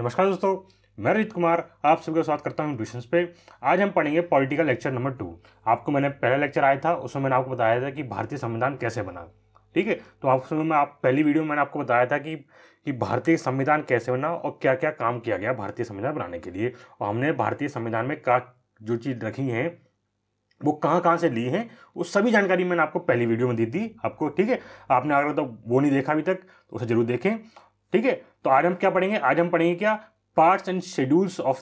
नमस्कार दोस्तों मैं रोहित कुमार आप सबका स्वागत करता हूं ट्यूशन्स पे आज हम पढ़ेंगे पॉलिटिकल लेक्चर नंबर टू आपको मैंने पहला लेक्चर आया था उसमें मैंने आपको बताया था कि भारतीय संविधान कैसे बना ठीक है तो आप उसमें मैं आप पहली वीडियो में मैंने आपको बताया था कि कि भारतीय संविधान कैसे बना और क्या क्या काम किया गया भारतीय संविधान बनाने के लिए और हमने भारतीय संविधान में का जो चीज़ रखी हैं वो कहाँ कहाँ से ली हैं वो सभी जानकारी मैंने आपको पहली वीडियो में दी थी आपको ठीक है आपने अगर तो वो नहीं देखा अभी तक तो उसे ज़रूर देखें ठीक है तो आज हम क्या पढ़ेंगे आज हम पढ़ेंगे क्या parts and schedules of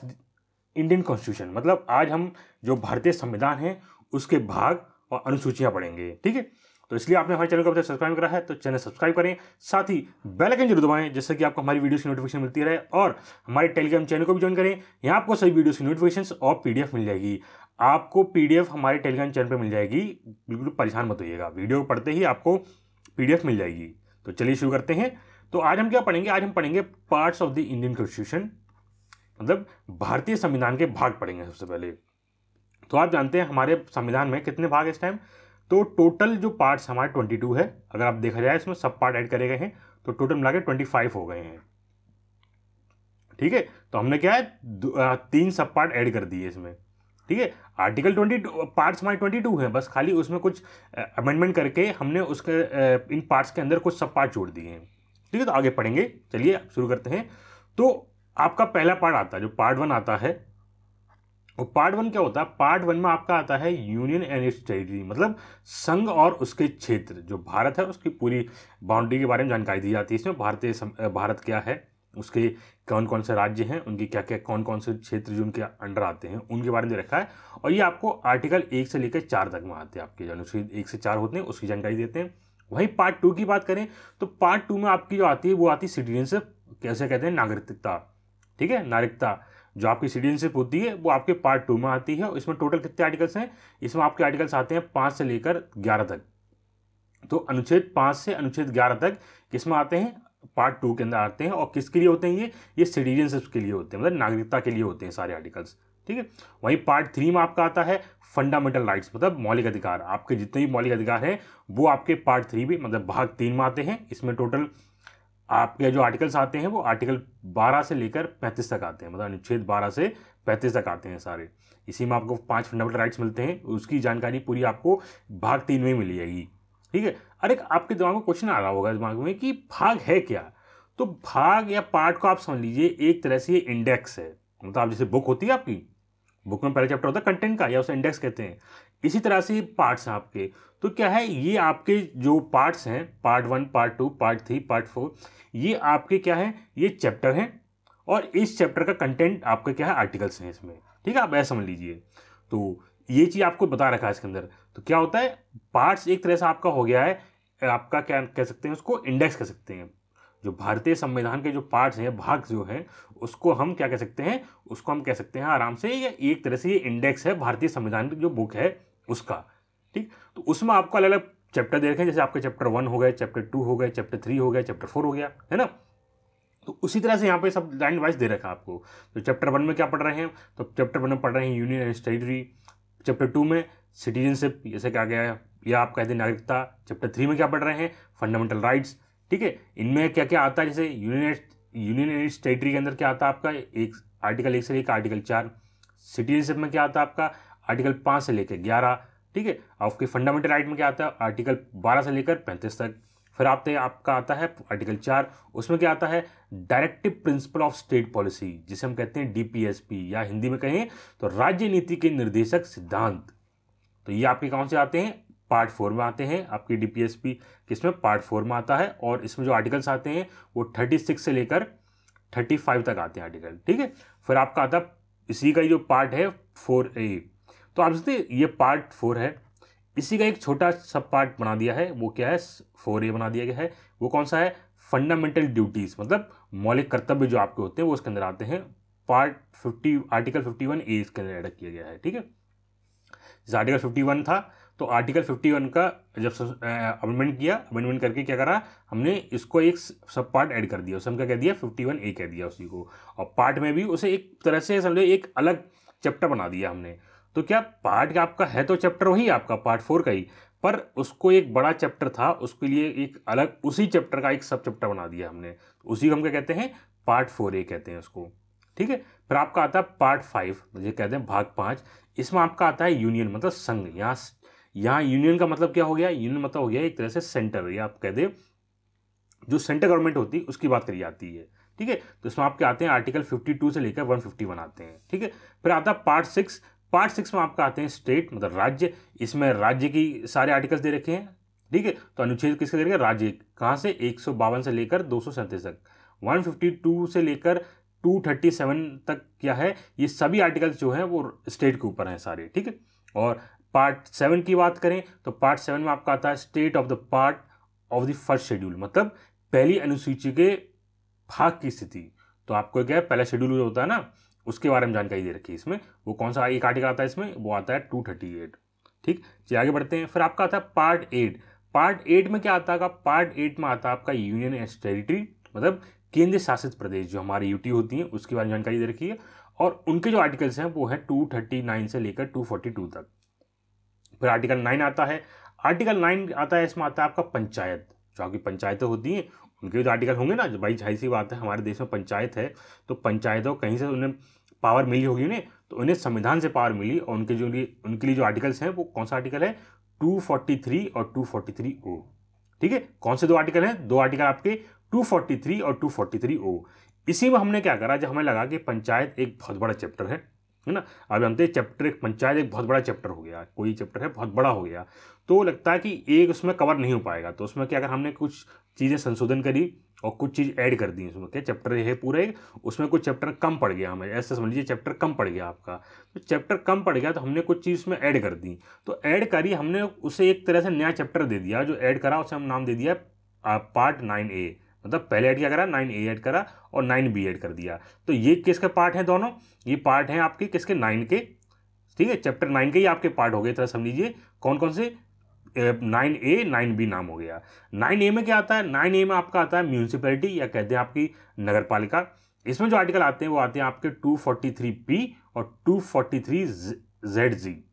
Indian constitution मतलब आज हम जो भारतीय संविधान है उसके भाग और अनुसूचियाँ पढ़ेंगे ठीक है तो इसलिए आपने हमारे चैनल को अब तक सब्सक्राइब करा है तो चैनल सब्सक्राइब करें साथ ही बेल आइकन जरूर दबाएं जिससे कि आपको हमारी वीडियोस की नोटिफिकेशन मिलती रहे और हमारे टेलीग्राम चैनल को भी ज्वाइन करें यहाँ आपको सभी वीडियोस की नोटिफिकेशन और पीडीएफ मिल जाएगी आपको पीडीएफ हमारे टेलीग्राम चैनल पर मिल जाएगी बिल्कुल परेशान मत होइएगा वीडियो पढ़ते ही आपको पी मिल जाएगी तो चलिए शुरू करते हैं तो आज हम क्या पढ़ेंगे आज हम पढ़ेंगे parts of the Indian constitution मतलब भारतीय संविधान के भाग पढ़ेंगे सबसे पहले तो आप जानते हैं हमारे संविधान में कितने भाग इस टाइम तो टोटल जो पार्ट्स हमारे ट्वेंटी टू है अगर आप देखा जाए इसमें सब पार्ट ऐड करे गए हैं तो टोटल मिला के ट्वेंटी फाइव हो गए हैं ठीक है तो हमने क्या है तीन सब पार्ट ऐड कर दिए इसमें ठीक है आर्टिकल ट्वेंटी पार्ट्स हमारे ट्वेंटी टू हैं बस खाली उसमें कुछ अमेंडमेंट करके हमने उसके इन पार्ट्स के अंदर कुछ सब पार्ट जोड़ दिए हैं ठीक है तो आगे पढ़ेंगे चलिए शुरू करते हैं तो आपका पहला पार्ट आता है जो पार्ट वन आता है वो पार्ट वन क्या होता है पार्ट वन में आपका आता है यूनियन एंड इट्स टेरिटरी मतलब संघ और उसके क्षेत्र जो भारत है उसकी पूरी बाउंड्री के बारे में जानकारी दी जाती है इसमें भारतीय भारत क्या है उसके कौन कौन से राज्य हैं उनके क्या क्या कौन कौन से क्षेत्र जो उनके अंडर आते हैं उनके बारे में रखा है और ये आपको आर्टिकल एक से लेकर चार तक में आते हैं आपके अनुच्छेद एक से चार होते हैं उसकी जानकारी देते हैं वहीं पार्ट टू की बात करें तो पार्ट टू में आपकी जो आती है वो आती है सिटीजनशिप कैसे कहते हैं नागरिकता ठीक है नागरिकता जो आपकी सिटीजनशिप होती है वो आपके पार्ट टू में आती है और इसमें टोटल कितने आर्टिकल्स हैं इसमें आपके आर्टिकल्स आते हैं पाँच से लेकर ग्यारह तक तो अनुच्छेद पाँच से अनुच्छेद ग्यारह तक किसमें आते हैं पार्ट टू के अंदर आते हैं और किसके लिए होते हैं ये ये सिटीजनशिप के लिए होते हैं मतलब नागरिकता के लिए होते हैं सारे आर्टिकल्स ठीक है वहीं पार्ट थ्री में आपका आता है फंडामेंटल राइट्स मतलब मौलिक अधिकार आपके जितने भी मौलिक अधिकार हैं वो आपके पार्ट थ्री में मतलब भाग तीन में आते हैं इसमें टोटल आपके जो आर्टिकल्स आते हैं वो आर्टिकल 12 से लेकर 35 तक आते हैं मतलब अनुच्छेद 12 से 35 तक आते हैं सारे इसी में आपको पांच फंडामेंटल राइट्स मिलते हैं उसकी जानकारी पूरी आपको भाग तीन में मिल जाएगी ठीक है अरे आपके दिमाग में क्वेश्चन आ रहा होगा दिमाग में कि भाग है क्या तो भाग या पार्ट को आप समझ लीजिए एक तरह से ये इंडेक्स है मतलब आप जैसे बुक होती है आपकी बुक में पहला चैप्टर होता है कंटेंट का या उसे इंडेक्स कहते हैं इसी तरह से पार्ट्स हैं आपके तो क्या है ये आपके जो पार्ट्स हैं part one part two part three part four ये आपके क्या है ये चैप्टर हैं और इस चैप्टर का कंटेंट आपका क्या है आर्टिकल्स हैं इसमें ठीक है आप ऐसा समझ लीजिए तो ये चीज़ आपको बता रखा है इसके अंदर तो क्या होता है पार्ट्स एक तरह से आपका हो गया है आपका क्या कह सकते हैं उसको इंडेक्स कह सकते हैं जो भारतीय संविधान के जो पार्ट्स हैं भाग जो हैं उसको हम क्या कह सकते हैं उसको हम कह सकते हैं आराम से या एक तरह से ये इंडेक्स है भारतीय संविधान की जो बुक है उसका ठीक तो उसमें आपको अलग अलग चैप्टर दे रखे हैं जैसे आपके चैप्टर वन हो गए चैप्टर टू हो गए चैप्टर थ्री हो गया चैप्टर फोर हो गया है ना तो उसी तरह से यहाँ पे सब लाइन वाइज दे रखा है आपको तो चैप्टर वन में क्या पढ़ रहे हैं तो चैप्टर वन में पढ़ रहे हैं union and territory chapter two में सिटीजनशिप जैसे क्या गया या आप कहते हैं नागरिकता चैप्टर थ्री में क्या पढ़ रहे हैं फंडामेंटल राइट्स ठीक है इनमें क्या क्या आता है जैसे यूनियन यूनियन टेरिटरी के अंदर क्या आता है आपका एक आर्टिकल एक से लेकर आर्टिकल चार सिटीजनशिप में क्या आता है आपका आर्टिकल पाँच से लेकर ग्यारह ठीक है आपके फंडामेंटल राइट में क्या आता है आर्टिकल बारह से लेकर पैंतीस तक फिर आपते आपका आता है आर्टिकल चार उसमें क्या आता है directive principle of state policy जिसे हम कहते हैं डीपीएसपी या हिंदी में कहें तो राज्य नीति के निर्देशक सिद्धांत तो ये आपके कौन से आते हैं पार्ट फोर में आते हैं आपकी डीपीएसपी किसमें पार्ट फोर में आता है और इसमें जो आर्टिकल्स आते हैं वो थर्टी सिक्स से लेकर थर्टी फाइव तक आते हैं आर्टिकल ठीक है फिर आपका आता इसी का जो पार्ट है फोर ए तो आप सोचते ये पार्ट फोर है इसी का एक छोटा सब पार्ट बना दिया है वो क्या है फोर ए बना दिया गया है वो कौन सा है फंडामेंटल ड्यूटीज़ मतलब मौलिक कर्तव्य जो आपके होते हैं वो उसके अंदर आते हैं part fifty article fifty one A इसके अंदर एड किया गया है ठीक है जैसे आर्टिकल फिफ्टी वन था तो आर्टिकल 51 का जब अमेंडमेंट किया अमेंडमेंट करके क्या करा हमने इसको एक सब पार्ट ऐड कर दिया उसे हम क्या कह दिया 51 ए कह दिया उसी को और पार्ट में भी उसे एक तरह से समझो एक अलग चैप्टर बना दिया हमने तो क्या पार्ट आपका है तो चैप्टर वही आपका पार्ट फोर का ही पर उसको एक बड़ा चैप्टर था उसके लिए एक अलग उसी चैप्टर का एक सब चैप्टर बना दिया हमने उसी को हम क्या कहते हैं पार्ट फोर ए कहते हैं उसको ठीक है फिर आपका आता है पार्ट फाइव मुझे कहते हैं भाग पाँच इसमें आपका आता है यूनियन मतलब संघ यहाँ यहाँ यूनियन का मतलब क्या हो गया यूनियन मतलब हो गया एक तरह से सेंटर या आप कह दें जो सेंटर गवर्नमेंट होती है उसकी बात करी जाती है ठीक है तो इसमें आपके आते हैं आर्टिकल 52 से लेकर 151 आते हैं ठीक है फिर आता है पार्ट सिक्स पार्ट सिक्स में आपका आते हैं स्टेट मतलब राज्य इसमें राज्य की सारे आर्टिकल्स दे रखे हैं ठीक है तो अनुच्छेद किसके करेंगे राज्य कहाँ से एक से लेकर दो तक टू से लेकर 237 तक क्या है ये सभी आर्टिकल्स जो हैं वो स्टेट के ऊपर हैं सारे ठीक है और पार्ट सेवन की बात करें तो पार्ट सेवन में आपका आता है state of the part of the first schedule मतलब पहली अनुसूची के भाग की स्थिति तो आपको क्या पहला शेड्यूल जो होता है ना उसके बारे में जानकारी दे रखी है इसमें वो कौन सा एक आर्टिकल आता है इसमें वो आता है टू थर्टी एट ठीक चलिए आगे बढ़ते हैं फिर आपका आता है पार्ट एट पार्ट एट में क्या आता है पार्ट एट में आता है आपका यूनियन एंड टेरिटरी मतलब केंद्र शासित प्रदेश जो हमारी यूटी होती हैं उसके बारे में जानकारी दे रखी है और उनके जो आर्टिकल्स हैं वो है टू थर्टी नाइन से लेकर टू फोर्टी टू तक फिर आर्टिकल नाइन आता है आर्टिकल नाइन आता है इसमें आता है आपका पंचायत जो आपकी पंचायतें होती हैं उनके भी तो आर्टिकल होंगे ना भाई जाहिर सी बात है हमारे देश में पंचायत है तो पंचायतों कहीं से उन्हें पावर मिली होगी उन्हें तो उन्हें संविधान से पावर मिली और उनके जो उनके लिए जो आर्टिकल्स हैं वो कौन सा आर्टिकल है टू और टू ओ oh। ठीक है कौन से दो आर्टिकल हैं दो आर्टिकल आपके 243 और 243 ओ इसी में हमने क्या करा जब हमें लगा कि पंचायत एक बहुत बड़ा चैप्टर है है ना अब जानते हैं चैप्टर एक पंचायत एक बहुत बड़ा चैप्टर हो गया कोई चैप्टर है बहुत बड़ा हो गया तो लगता है कि एक उसमें कवर नहीं हो पाएगा तो उसमें क्या अगर हमने कुछ चीज़ें संशोधन करी और कुछ चीज़ ऐड कर दी उसमें क्या चैप्टर है पूरा एक उसमें कुछ चैप्टर कम पड़ गया हमें ऐसा समझ लीजिए चैप्टर कम पड़ गया आपका तो चैप्टर कम पड़ गया तो हमने कुछ चीज़ उसमें ऐड कर दी तो ऐड करी हमने उसे एक तरह से नया चैप्टर दे दिया जो ऐड करा उसे हम नाम दे दिया पार्ट नाइन ए मतलब पहले ऐड क्या करा नाइन ए ऐड करा और नाइन बी ऐड कर दिया तो ये किसके पार्ट हैं दोनों ये पार्ट हैं आपके किसके नाइन के ठीक है चैप्टर नाइन के ही आपके पार्ट हो गए थोड़ा समझ लीजिए कौन कौन से नाइन ए नाइन बी नाम हो गया नाइन ए में क्या आता है नाइन ए में आपका आता है म्यूनसिपैलिटी या कहते हैं आपकी नगर पालिका इसमें जो आर्टिकल आते हैं वो आते हैं आपके टू फोर्टी थ्री और two forty three Z G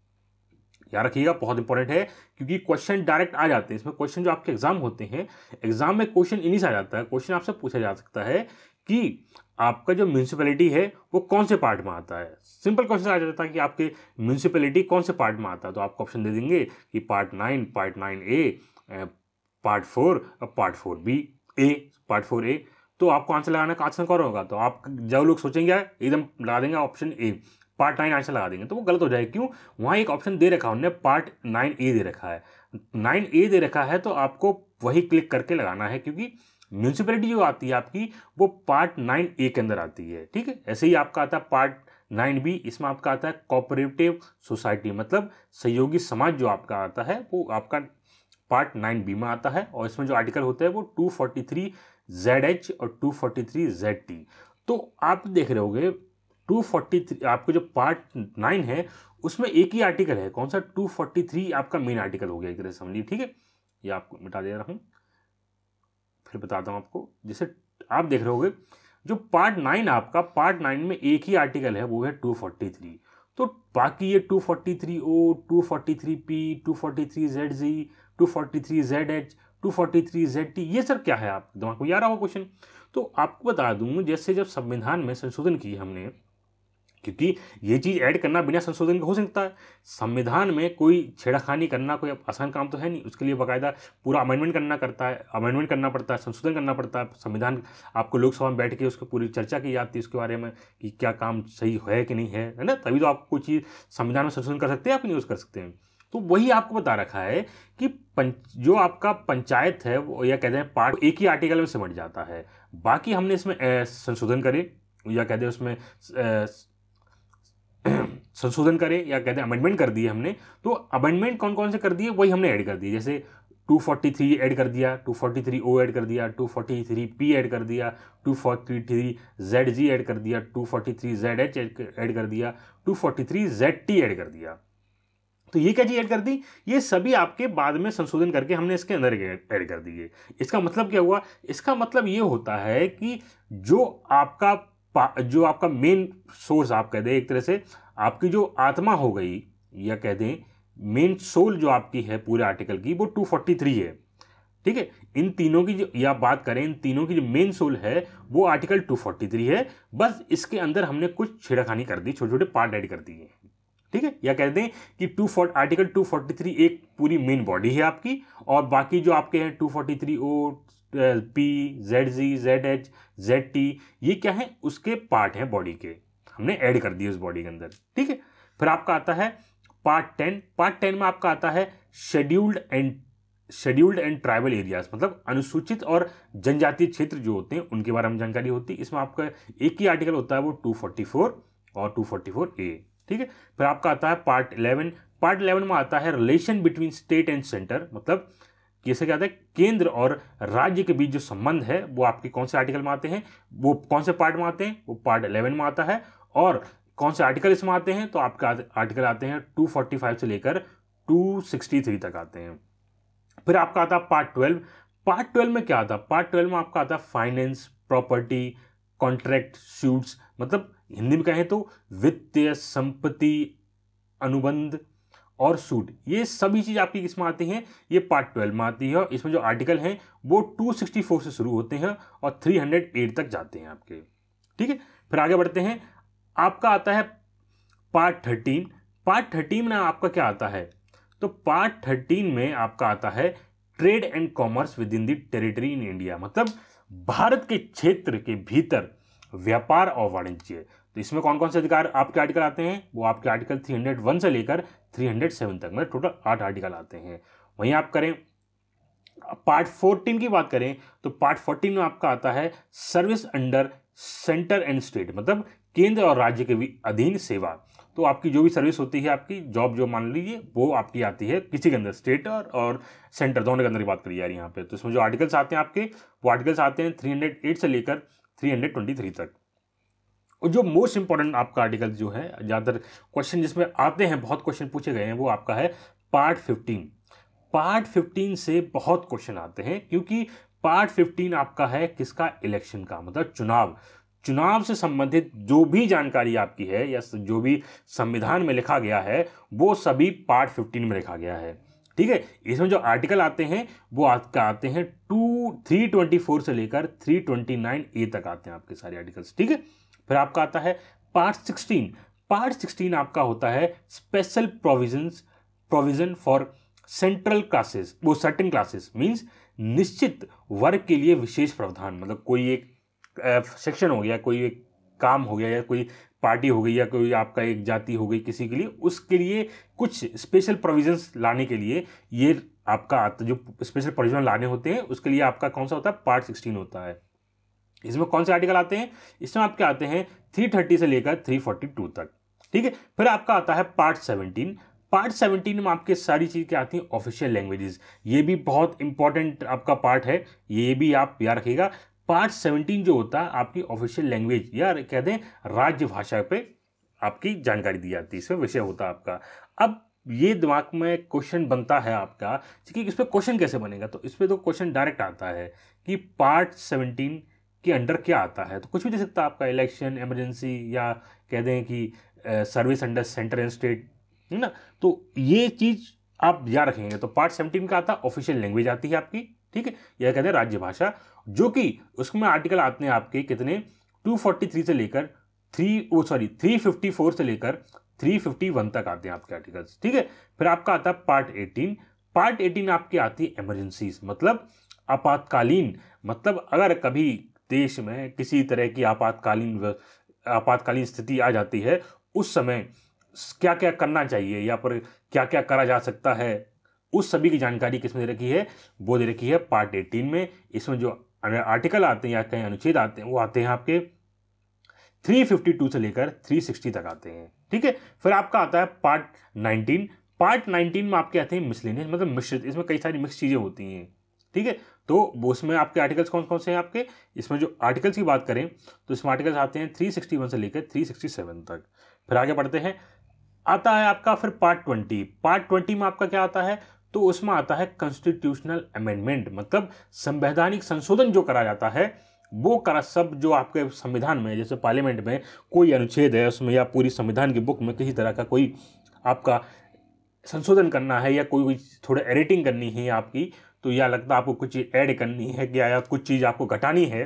याद रखिएगा बहुत इंपॉर्टेंट है क्योंकि क्वेश्चन डायरेक्ट आ जाते हैं इसमें क्वेश्चन जो आपके एग्जाम होते हैं एग्जाम में क्वेश्चन इन्हीं से आ जाता है क्वेश्चन आपसे पूछा जा सकता है कि आपका जो म्यूनसिपैलिटी है वो कौन से पार्ट में आता है सिंपल क्वेश्चन आ जाता है कि आपके म्यूनसिपैलिटी कौन से पार्ट में आता है तो आपको ऑप्शन दे देंगे कि part nine part nine A part four और part four B A part four A तो आपको आंसर लगाने का आंसर कौन होगा तो आप जब लोग सोचेंगे एकदम लगा देंगे option A part nine answer लगा देंगे तो वो गलत हो जाएगा क्यों वहाँ एक ऑप्शन दे रखा है उन्होंने पार्ट नाइन ए दे रखा है नाइन ए दे रखा है तो आपको वही क्लिक करके लगाना है क्योंकि म्यूनसिपैलिटी जो आती है आपकी वो पार्ट नाइन ए के अंदर आती है ठीक है ऐसे ही आपका आता है पार्ट नाइन बी इसमें आपका आता है कोऑपरेटिव सोसाइटी मतलब सहयोगी समाज जो आपका आता है वो आपका पार्ट नाइन बी में आता है और इसमें जो आर्टिकल होता है वो two forty three Z H और two forty three Z T तो आप देख रहे होगे 243 आपको जो पार्ट नाइन है उसमें एक ही आर्टिकल है कौन सा 243 आपका मेन आर्टिकल हो गया एक तरह से समझिए ठीक है ये आपको मिटा दे रहा हूँ फिर बताता हूँ आपको जैसे आप देख रहे होगे जो पार्ट नाइन आपका पार्ट नाइन में एक ही आर्टिकल है वो है टू फोर्टी थ्री तो बाकी ये two forty three O two forty three P two forty three Z G two forty three Z H two forty three Z T ये सर क्या है आप दिमाग में आ रहा होगा क्वेश्चन तो आपको बता दूँ जैसे जब संविधान में संशोधन किए हमने क्योंकि ये चीज़ ऐड करना बिना संशोधन के हो सकता है संविधान में कोई छेड़खानी करना कोई आसान काम तो है नहीं उसके लिए बाकायदा पूरा अमेंडमेंट करना करता है अमेंडमेंट करना पड़ता है संशोधन करना पड़ता है संविधान आपको लोकसभा में बैठ के उसकी पूरी चर्चा की जाती है उसके बारे में कि क्या काम सही है कि नहीं है है ना तभी तो आप कोई चीज़ संविधान में संशोधन कर सकते हैं आप नहीं यूज़ कर सकते हैं तो वही आपको बता रखा है कि पंच जो आपका पंचायत है वो या कहते हैं पार्ट एक ही आर्टिकल में सिमट जाता है बाकी हमने इसमें संशोधन करे या कहते हैं उसमें संशोधन करें या कहते हैं अमेंडमेंट कर दिए हमने तो अमेंडमेंट कौन कौन से कर दिए वही हमने ऐड कर दिए जैसे 243 ऐड कर दिया 243 ओ ऐड कर दिया 243 पी ऐड कर दिया 243 जेड जी ऐड कर दिया 243 जेड एच ऐड कर दिया 243 जेड टी ऐड कर दिया तो ये क्या चीज़ ऐड कर दी ये सभी आपके बाद में संशोधन करके हमने इसके अंदर ऐड कर दिए इसका मतलब क्या हुआ इसका मतलब ये होता है कि जो आपका जो आपका मेन सोर्स आप कह दें एक तरह से आपकी जो आत्मा हो गई या कह दें मेन सोल जो आपकी है पूरे आर्टिकल की वो 243 है ठीक है इन तीनों की जो या बात करें इन तीनों की जो मेन सोल है वो आर्टिकल 243 है बस इसके अंदर हमने कुछ छेड़खानी कर दी छोटे छोटे पार्ट ऐड कर दिए ठीक है या कह दें कि टू फोर्ट आर्टिकल थ्री एक पूरी मेन बॉडी है आपकी और बाकी जो आपके हैं two forty three O P Z G Z H Z T ये क्या है उसके पार्ट हैं बॉडी के हमने ऐड कर दिए उस बॉडी के अंदर ठीक है फिर आपका आता है पार्ट टेन पार्ट टेन में आपका आता है scheduled and scheduled and tribal areas मतलब अनुसूचित और जनजातीय क्षेत्र जो होते हैं उनके बारे में जानकारी होती है इसमें आपका एक ही आर्टिकल होता है वो 244 और 244 ए ठीक है फिर आपका आता है पार्ट 11 पार्ट 11 में आता है relation between state and centre मतलब कैसे क्या है केंद्र और राज्य के बीच जो संबंध है वो आपके कौन से आर्टिकल में आते हैं वो कौन से पार्ट में आते हैं वो पार्ट इलेवन में आता है और कौन से आर्टिकल इसमें आते हैं तो आपके आर्टिकल आते हैं टू से लेकर टू तक आते हैं फिर आपका आता पार्ट ट्वेल्व पार्ट ट्वेल्व में क्या आता पार्ट ट्वेल्व में आपका आता फाइनेंस प्रॉपर्टी कॉन्ट्रैक्ट सूट्स मतलब हिंदी में कहें तो वित्तीय संपत्ति अनुबंध और सूट ये सभी चीज़ आपकी किस में आती हैं ये पार्ट ट्वेल्व में आती है और इसमें जो आर्टिकल हैं वो 264 से शुरू होते हैं और 308 तक जाते हैं आपके ठीक है फिर आगे बढ़ते हैं आपका आता है पार्ट थर्टीन पार्ट थर्टीन में आपका क्या आता है तो पार्ट थर्टीन में आपका आता है trade and commerce within the territory in India मतलब भारत के क्षेत्र के भीतर व्यापार और वाणिज्य तो इसमें कौन कौन से अधिकार आपके आर्टिकल आते हैं वो आपके आर्टिकल 301 से लेकर 307 तक मतलब टोटल आठ आर्टिकल आते हैं वहीं आप करें पार्ट 14 की बात करें तो पार्ट 14 में आपका आता है service under centre and state मतलब केंद्र और राज्य के भी अधीन सेवा तो आपकी जो भी सर्विस होती है आपकी जॉब जो मान लीजिए वो आपकी आती है किसी के अंदर स्टेट और, और सेंटर दोनों के अंदर की बात करी जा रही है यहाँ पे तो इसमें जो आर्टिकल्स आते हैं आपके वो आर्टिकल्स आते हैं 308 से लेकर 323 तक और जो मोस्ट इंपॉर्टेंट आपका आर्टिकल जो है ज़्यादातर क्वेश्चन जिसमें आते हैं बहुत क्वेश्चन पूछे गए हैं वो आपका है पार्ट फिफ्टीन पार्ट फिफ्टीन से बहुत क्वेश्चन आते हैं क्योंकि पार्ट फिफ्टीन आपका है किसका इलेक्शन का मतलब चुनाव चुनाव से संबंधित जो भी जानकारी आपकी है या जो भी संविधान में लिखा गया है वो सभी पार्ट फिफ्टीन में लिखा गया है ठीक है इसमें जो आर्टिकल आते हैं वो आपका आते हैं टू थ्री ट्वेंटी फोर से लेकर थ्री ट्वेंटी नाइन ए तक आते हैं आपके सारे आर्टिकल्स ठीक है फिर आपका आता है पार्ट सिक्सटीन पार्ट सिक्सटीन आपका होता है special provisions provision for central classes वो सर्टिन क्लासेस मीन्स निश्चित वर्ग के लिए विशेष प्रावधान मतलब कोई एक सेक्शन हो गया कोई एक काम हो गया या कोई पार्टी हो गई या कोई आपका एक जाति हो गई किसी के लिए उसके लिए कुछ स्पेशल प्रोविजंस लाने के लिए ये आपका जो स्पेशल प्रोविजन लाने होते हैं उसके लिए आपका कौन सा होता है पार्ट सिक्सटीन होता है इसमें कौन से आर्टिकल आते हैं इसमें आपके आते हैं थ्री थर्टी से लेकर थ्री फोर्टी टू तक ठीक है फिर आपका आता है पार्ट सेवनटीन पार्ट सेवनटीन में आपके सारी चीज़ क्या आती हैं ऑफिशियल लैंग्वेजेस ये भी बहुत इंपॉर्टेंट आपका पार्ट है ये भी आप याद रखिएगा पार्ट सेवनटीन जो होता है आपकी ऑफिशियल लैंग्वेज या कह दें राज्य भाषा पे आपकी जानकारी दी जाती है इसमें विषय होता है आपका अब ये दिमाग में क्वेश्चन बनता है आपका है इस पर क्वेश्चन कैसे बनेगा तो इस पर तो क्वेश्चन डायरेक्ट आता है कि पार्ट सेवनटीन के अंडर क्या आता है तो कुछ भी दे सकता आपका इलेक्शन एमरजेंसी या कह दें कि service under centre and state है ना तो ये चीज़ आप याद रखेंगे तो पार्ट सेवनटीन का आता है ऑफिशियल लैंग्वेज आती है आपकी ठीक है या कहते हैं राज्य भाषा जो कि उसमें आर्टिकल आते हैं आपके कितने 243 से लेकर थ्री ओ सॉरी 354 से लेकर 351 तक आते हैं आपके आर्टिकल्स ठीक है फिर आपका आता है पार्ट 18 पार्ट 18 आपकी आती है एमरजेंसी मतलब आपातकालीन मतलब अगर कभी देश में किसी तरह की आपातकालीन आपातकालीन स्थिति आ जाती है उस समय क्या क्या करना चाहिए या पर क्या क्या करा जा सकता है उस सभी की जानकारी किसमें दे रखी है वो दे रखी है पार्ट एटीन में इसमें जो आर्टिकल आते हैं या कहीं अनुच्छेद आते हैं वो आते हैं आपके 352 से लेकर 360 तक आते हैं ठीक है फिर आपका आता है पार्ट 19 पार्ट 19 में आपके आते हैं मिसलेनियस मतलब मिश्रित इसमें कई सारी मिक्स चीज़ें होती हैं ठीक है तो वो इसमें आपके आर्टिकल्स कौन कौन से हैं आपके इसमें जो आर्टिकल्स की बात करें तो इसमें आर्टिकल्स आते हैं थ्री सिक्सटी वन से लेकर थ्री सिक्सटी सेवन तक फिर आगे बढ़ते हैं आता है आपका फिर पार्ट ट्वेंटी पार्ट ट्वेंटी में आपका क्या आता है तो उसमें आता है कॉन्स्टिट्यूशनल अमेंडमेंट मतलब संवैधानिक संशोधन जो करा जाता है वो करा सब जो आपके संविधान में जैसे पार्लियामेंट में कोई अनुच्छेद है उसमें या पूरी संविधान की बुक में किसी तरह का कोई आपका संशोधन करना है या कोई थोड़ा एडिटिंग करनी है आपकी तो या लगता है आपको कुछ चीज़ ऐड करनी है क्या या कुछ चीज़ आपको घटानी है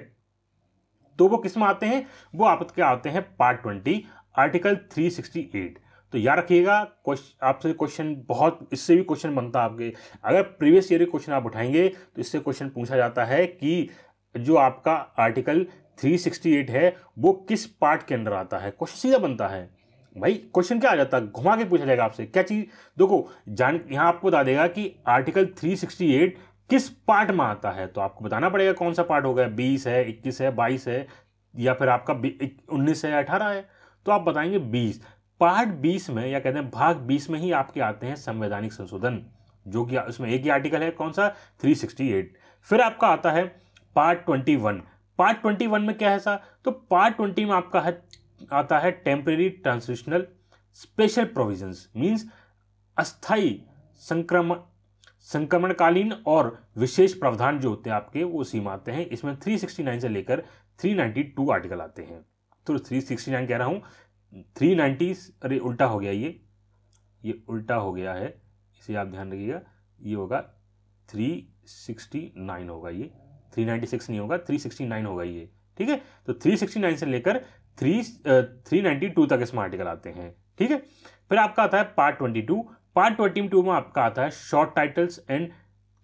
तो वो किस में आते हैं वो आपके आते हैं part twenty article three sixty eight तो याद रखिएगा क्वेश्चन आपसे क्वेश्चन बहुत इससे भी क्वेश्चन बनता है आपके अगर प्रीवियस ईयर के क्वेश्चन आप उठाएंगे तो इससे क्वेश्चन पूछा जाता है कि जो आपका आर्टिकल 368 है वो किस पार्ट के अंदर आता है क्वेश्चन सीधा बनता है भाई क्वेश्चन क्या आ जाता है घुमा के पूछा जाएगा आपसे क्या चीज़ देखो जान यहाँ आपको बता देगा कि आर्टिकल 368 किस पार्ट में आता है तो आपको बताना पड़ेगा कौन सा पार्ट होगा बीस है इक्कीस है बाईस है या फिर आपका उन्नीस है अठारह है तो आप बताएंगे बीस पार्ट बीस में या कहते हैं भाग बीस में ही आपके आते हैं संवैधानिक संशोधन जो कि उसमें एक ही आर्टिकल है कौन सा 368 फिर आपका आता है पार्ट 21 पार्ट 21 में क्या है सा तो पार्ट 20 में आपका है आता है temporary transitional special provisions means अस्थाई संक्रमण संक्रमणकालीन और विशेष प्रावधान जो होते हैं आपके वो सीमा आते हैं इसमें 369 से लेकर 392 आर्टिकल आते हैं तो 369 कह रहा हूँ 390 अरे उल्टा हो गया ये ये उल्टा हो गया है इसे आप ध्यान रखिएगा ये होगा 369 होगा ये 396 नहीं होगा 369 होगा ये ठीक है तो 369 से लेकर थ्री थ्री नाइन्टी टू तक इसमें आर्टिकल आते हैं ठीक है फिर आपका आता है part twenty two part twenty two में आपका आता है short titles and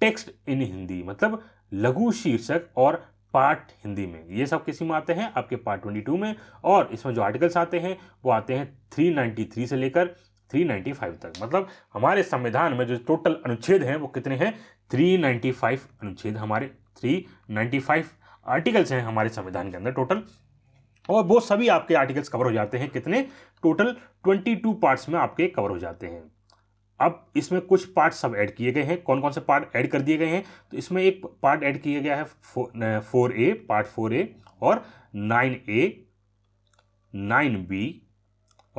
text in Hindi मतलब लघु शीर्षक और पार्ट हिंदी में ये सब किसी में आते हैं आपके पार्ट ट्वेंटी टू में और इसमें जो आर्टिकल्स आते हैं वो आते हैं थ्री नाइन्टी थ्री से लेकर थ्री नाइन्टी फाइव तक मतलब हमारे संविधान में जो टोटल अनुच्छेद हैं वो कितने हैं थ्री नाइन्टी फाइव अनुच्छेद हमारे थ्री नाइन्टी फाइव आर्टिकल्स हैं हमारे संविधान के अंदर टोटल और वो सभी आपके आर्टिकल्स कवर हो जाते हैं कितने टोटल ट्वेंटी टू पार्ट्स में आपके कवर हो जाते हैं अब इसमें कुछ पार्ट सब ऐड किए गए हैं कौन कौन से पार्ट ऐड कर दिए गए हैं तो इसमें एक पार्ट ऐड किया गया है four A part four A और नाइन ए नाइन बी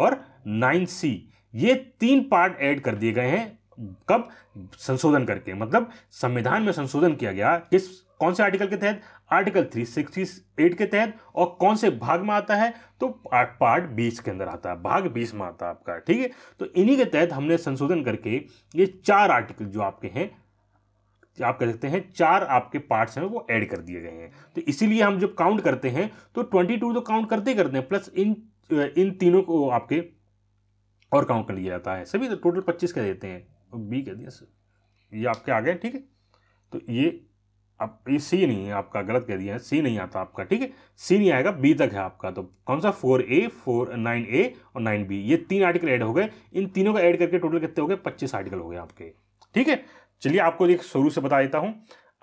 और नाइन सी ये तीन पार्ट ऐड कर दिए गए हैं कब संशोधन करके मतलब संविधान में संशोधन किया गया किस कौन से आर्टिकल के तहत आर्टिकल 368 के तहत और कौन से भाग में आता है तो पार्ट बीस के अंदर आता है भाग बीस में आता है आपका ठीक है तो इन्हीं के तहत हमने संशोधन करके ये चार आर्टिकल जो आपके हैं आप कह सकते हैं चार आपके पार्ट्स हैं वो ऐड कर दिए गए हैं तो इसीलिए हम जब काउंट करते हैं तो ट्वेंटी टू तो काउंट करते ही करते हैं प्लस इन इन तीनों को आपके और काउंट कर लिया जाता है सभी तो टोटल पच्चीस कह देते हैं बी कह दिया ये आपके आ गए ठीक है तो ये अब ये सी नहीं है आपका गलत कह दिया है सी नहीं आता आपका ठीक है सी नहीं आएगा बी तक है आपका तो कौन सा four A four nine A और नाइन बी ये तीन आर्टिकल ऐड हो गए इन तीनों का ऐड करके टोटल कितने हो गए पच्चीस आर्टिकल हो गए आपके ठीक है चलिए आपको एक शुरू से बता देता हूँ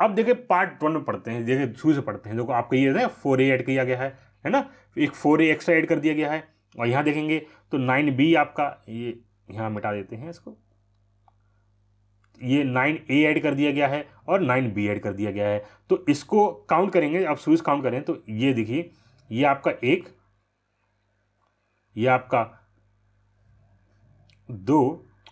अब देखिए पार्ट वन में पढ़ते हैं देखिए शुरू से पढ़ते हैं देखो आपका ये है फोर ए ऐड किया गया है है ना एक फोर ए एक्स्ट्रा ऐड कर दिया गया है और यहाँ देखेंगे तो नाइन बी आपका ये यहाँ मिटा देते हैं इसको ये नाइन ए ऐड कर दिया गया है और नाइन बी ऐड कर दिया गया है तो इसको काउंट करेंगे आप स्विच काउंट करें तो ये देखिए ये आपका एक ये आपका दो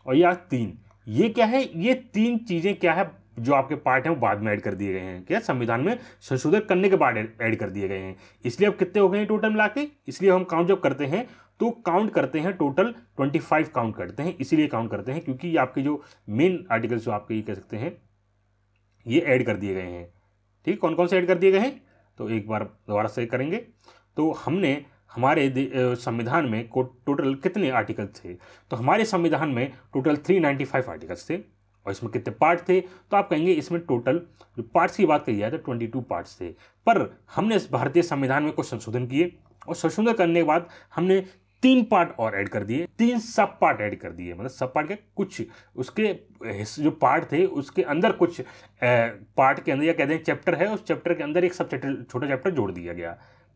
और यह तीन ये क्या है ये तीन चीज़ें क्या है जो आपके पार्ट हैं वो बाद में ऐड कर दिए गए हैं क्या संविधान में संशोधन करने के बाद ऐड कर दिए गए हैं इसलिए अब कितने हो गए हैं टोटल मिला के इसलिए हम काउंट जब करते हैं तो काउंट करते हैं टोटल 25 काउंट करते हैं इसीलिए काउंट करते हैं क्योंकि ये आपके जो मेन आर्टिकल्स जो आपके ये कह सकते हैं ये ऐड कर दिए गए हैं ठीक कौन कौन से ऐड कर दिए गए हैं तो एक बार दोबारा से करेंगे तो हमने हमारे संविधान में को टोटल कितने आर्टिकल थे तो हमारे संविधान में टोटल 395 आर्टिकल्स थे और इसमें कितने पार्ट थे तो आप कहेंगे इसमें टोटल जो पार्ट्स की बात कही जाए तो ट्वेंटी टू पार्ट्स थे पर हमने इस भारतीय संविधान में कुछ संशोधन किए और संशोधन करने के बाद हमने तीन पार्ट और ऐड कर दिए तीन सब पार्ट ऐड कर दिए मतलब सब पार्ट के कुछ उसके जो पार्ट थे उसके अंदर कुछ पार्ट के अंदर या कहते हैं चैप्टर है उस चैप्टर के अंदर एक सब चैप्टर छोटा चैप्टर जोड़ दिया गया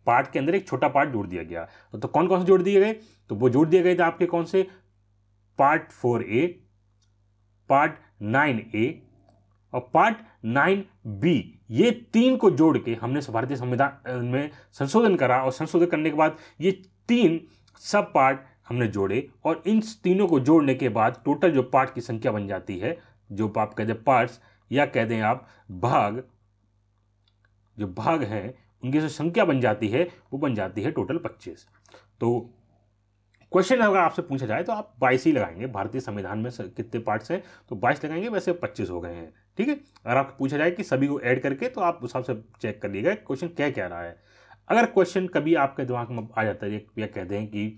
पार्ट के अंदर एक छोटा पार्ट जोड़ दिया गया तो, तो कौन कौन से जोड़ दिए गए तो वो जोड़ दिए गए थे आपके कौन से part four A part nine A और पार्ट नाइन बी ये तीन को जोड़ के हमने भारतीय संविधान में संशोधन करा और संशोधन करने के बाद ये तीन सब पार्ट हमने जोड़े और इन तीनों को जोड़ने के बाद टोटल जो पार्ट की संख्या बन जाती है जो आप कह दें पार्ट्स या कह दें आप भाग जो भाग हैं उनकी जो संख्या बन जाती है वो बन जाती है टोटल पच्चीस तो क्वेश्चन अगर आपसे पूछा जाए तो आप बाईस ही लगाएंगे भारतीय संविधान में कितने पार्ट्स हैं तो बाईस लगाएंगे वैसे पच्चीस हो गए हैं ठीक है अगर आपको पूछा जाए कि सभी को ऐड करके तो आप उस हिसाब से चेक कर लीजिएगा क्वेश्चन क्या कह रहा है अगर क्वेश्चन कभी आपके दिमाग में आ जाता है या कह दें कि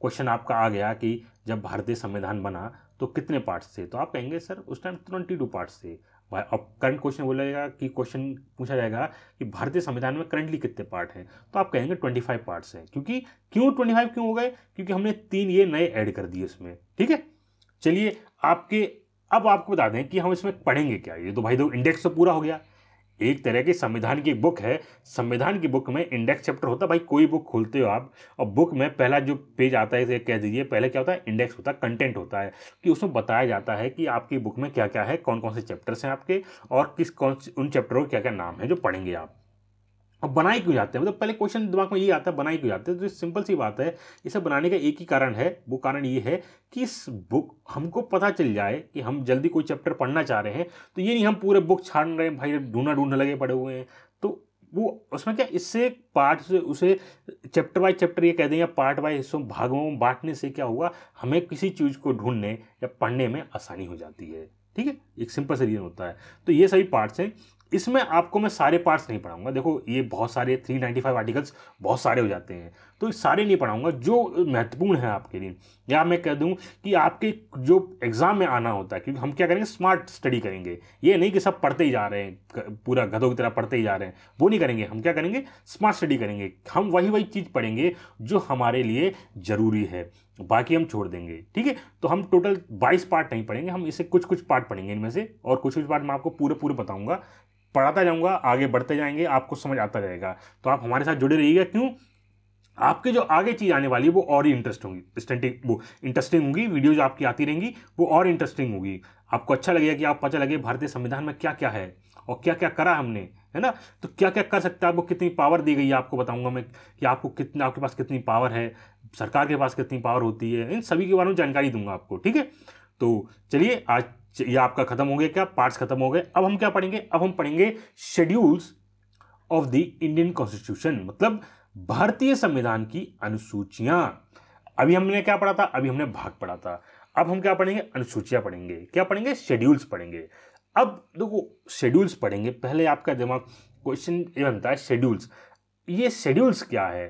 क्वेश्चन आपका आ गया कि जब भारतीय संविधान बना तो कितने पार्ट्स थे तो आप कहेंगे सर उस टाइम ट्वेंटी टू पार्ट्स थे अब करंट क्वेश्चन बोला जाएगा कि क्वेश्चन पूछा जाएगा कि भारतीय संविधान में करंटली कितने पार्ट हैं तो आप कहेंगे ट्वेंटी फाइव पार्ट्स हैं क्योंकि क्यों ट्वेंटी फाइव क्यों हो गए क्योंकि हमने तीन ये नए ऐड कर दिए इसमें ठीक है चलिए आपके अब आपको बता दें कि हम इसमें पढ़ेंगे क्या ये तो भाई दो इंडेक्स तो पूरा हो गया एक तरह की संविधान की बुक है संविधान की बुक में इंडेक्स चैप्टर होता है भाई कोई बुक खोलते हो आप और बुक में पहला जो पेज आता है इसे कह दीजिए पहले क्या होता है इंडेक्स होता है कंटेंट होता है कि उसमें बताया जाता है कि आपकी बुक में क्या क्या है कौन कौन से चैप्टर्स हैं आपके और किस कौन उन चैप्टरों के क्या क्या नाम है जो पढ़ेंगे आप अब बनाए क्यों जाते हैं मतलब पहले क्वेश्चन दिमाग में ये आता है बनाए क्यों जाते हैं तो सिंपल सी बात है इसे बनाने का एक ही कारण है वो कारण ये है कि इस बुक हमको पता चल जाए कि हम जल्दी कोई चैप्टर पढ़ना चाह रहे हैं तो ये नहीं हम पूरे बुक छाड़ रहे हैं भाई ढूंढना ढूंढने लगे पड़े हुए हैं तो वो उसमें क्या इससे पार्ट से उसे चैप्टर बाय चैप्टर ये कह दें या पार्ट बाय हिस्सों भागों में बांटने से क्या होगा हमें किसी चीज़ को ढूंढने या पढ़ने में आसानी हो जाती है ठीक है एक सिंपल सा रीज़न होता है तो ये सभी पार्ट्स हैं इसमें आपको मैं सारे पार्ट्स नहीं पढ़ाऊंगा देखो ये बहुत सारे 395 आर्टिकल्स बहुत सारे हो जाते हैं तो सारे नहीं पढ़ाऊंगा जो महत्वपूर्ण है आपके लिए या मैं कह दूं कि आपके जो एग्ज़ाम में आना होता है क्योंकि हम क्या करेंगे स्मार्ट स्टडी करेंगे ये नहीं कि सब पढ़ते ही जा रहे हैं पूरा गधों की तरह पढ़ते ही जा रहे हैं वो नहीं करेंगे हम क्या करेंगे स्मार्ट स्टडी करेंगे हम वही वही चीज़ पढ़ेंगे जो हमारे लिए ज़रूरी है बाकी हम छोड़ देंगे ठीक है तो हम टोटल 22 पार्ट नहीं पढ़ेंगे हम इसे कुछ कुछ पार्ट पढ़ेंगे इनमें से और कुछ कुछ पार्ट मैं आपको पूरे पूरे बताऊंगा पढ़ाता जाऊँगा आगे बढ़ते जाएंगे आपको समझ आता जाएगा तो आप हमारे साथ जुड़े रहिएगा क्यों आपके जो आगे चीज़ आने वाली है वो और ही इंटरेस्ट होगी स्टेंटिंग वो इंटरेस्टिंग होगी वीडियो जो आपकी आती रहेंगी वो और इंटरेस्टिंग होगी आपको अच्छा लगेगा कि आप पता लगे भारतीय संविधान में क्या क्या है और क्या क्या करा हमने है ना तो क्या क्या कर सकता है आपको कितनी पावर दी गई है आपको बताऊंगा मैं कि आपको कितना आपके पास कितनी पावर है सरकार के पास कितनी पावर होती है इन सभी के बारे में जानकारी दूंगा आपको ठीक है तो चलिए आज ये आपका खत्म हो गया क्या पार्ट्स खत्म हो गए अब हम क्या पढ़ेंगे अब हम पढ़ेंगे schedules of the Indian constitution मतलब भारतीय संविधान की अनुसूचियां अभी हमने क्या पढ़ा था अभी हमने भाग पढ़ा था अब हम क्या पढ़ेंगे अनुसूचियां पढ़ेंगे क्या पढ़ेंगे शेड्यूल्स पढ़ेंगे अब देखो शेड्यूल्स पढ़ेंगे पहले आपका दिमाग क्वेश्चन ये बनता है शेड्यूल्स ये शेड्यूल्स क्या है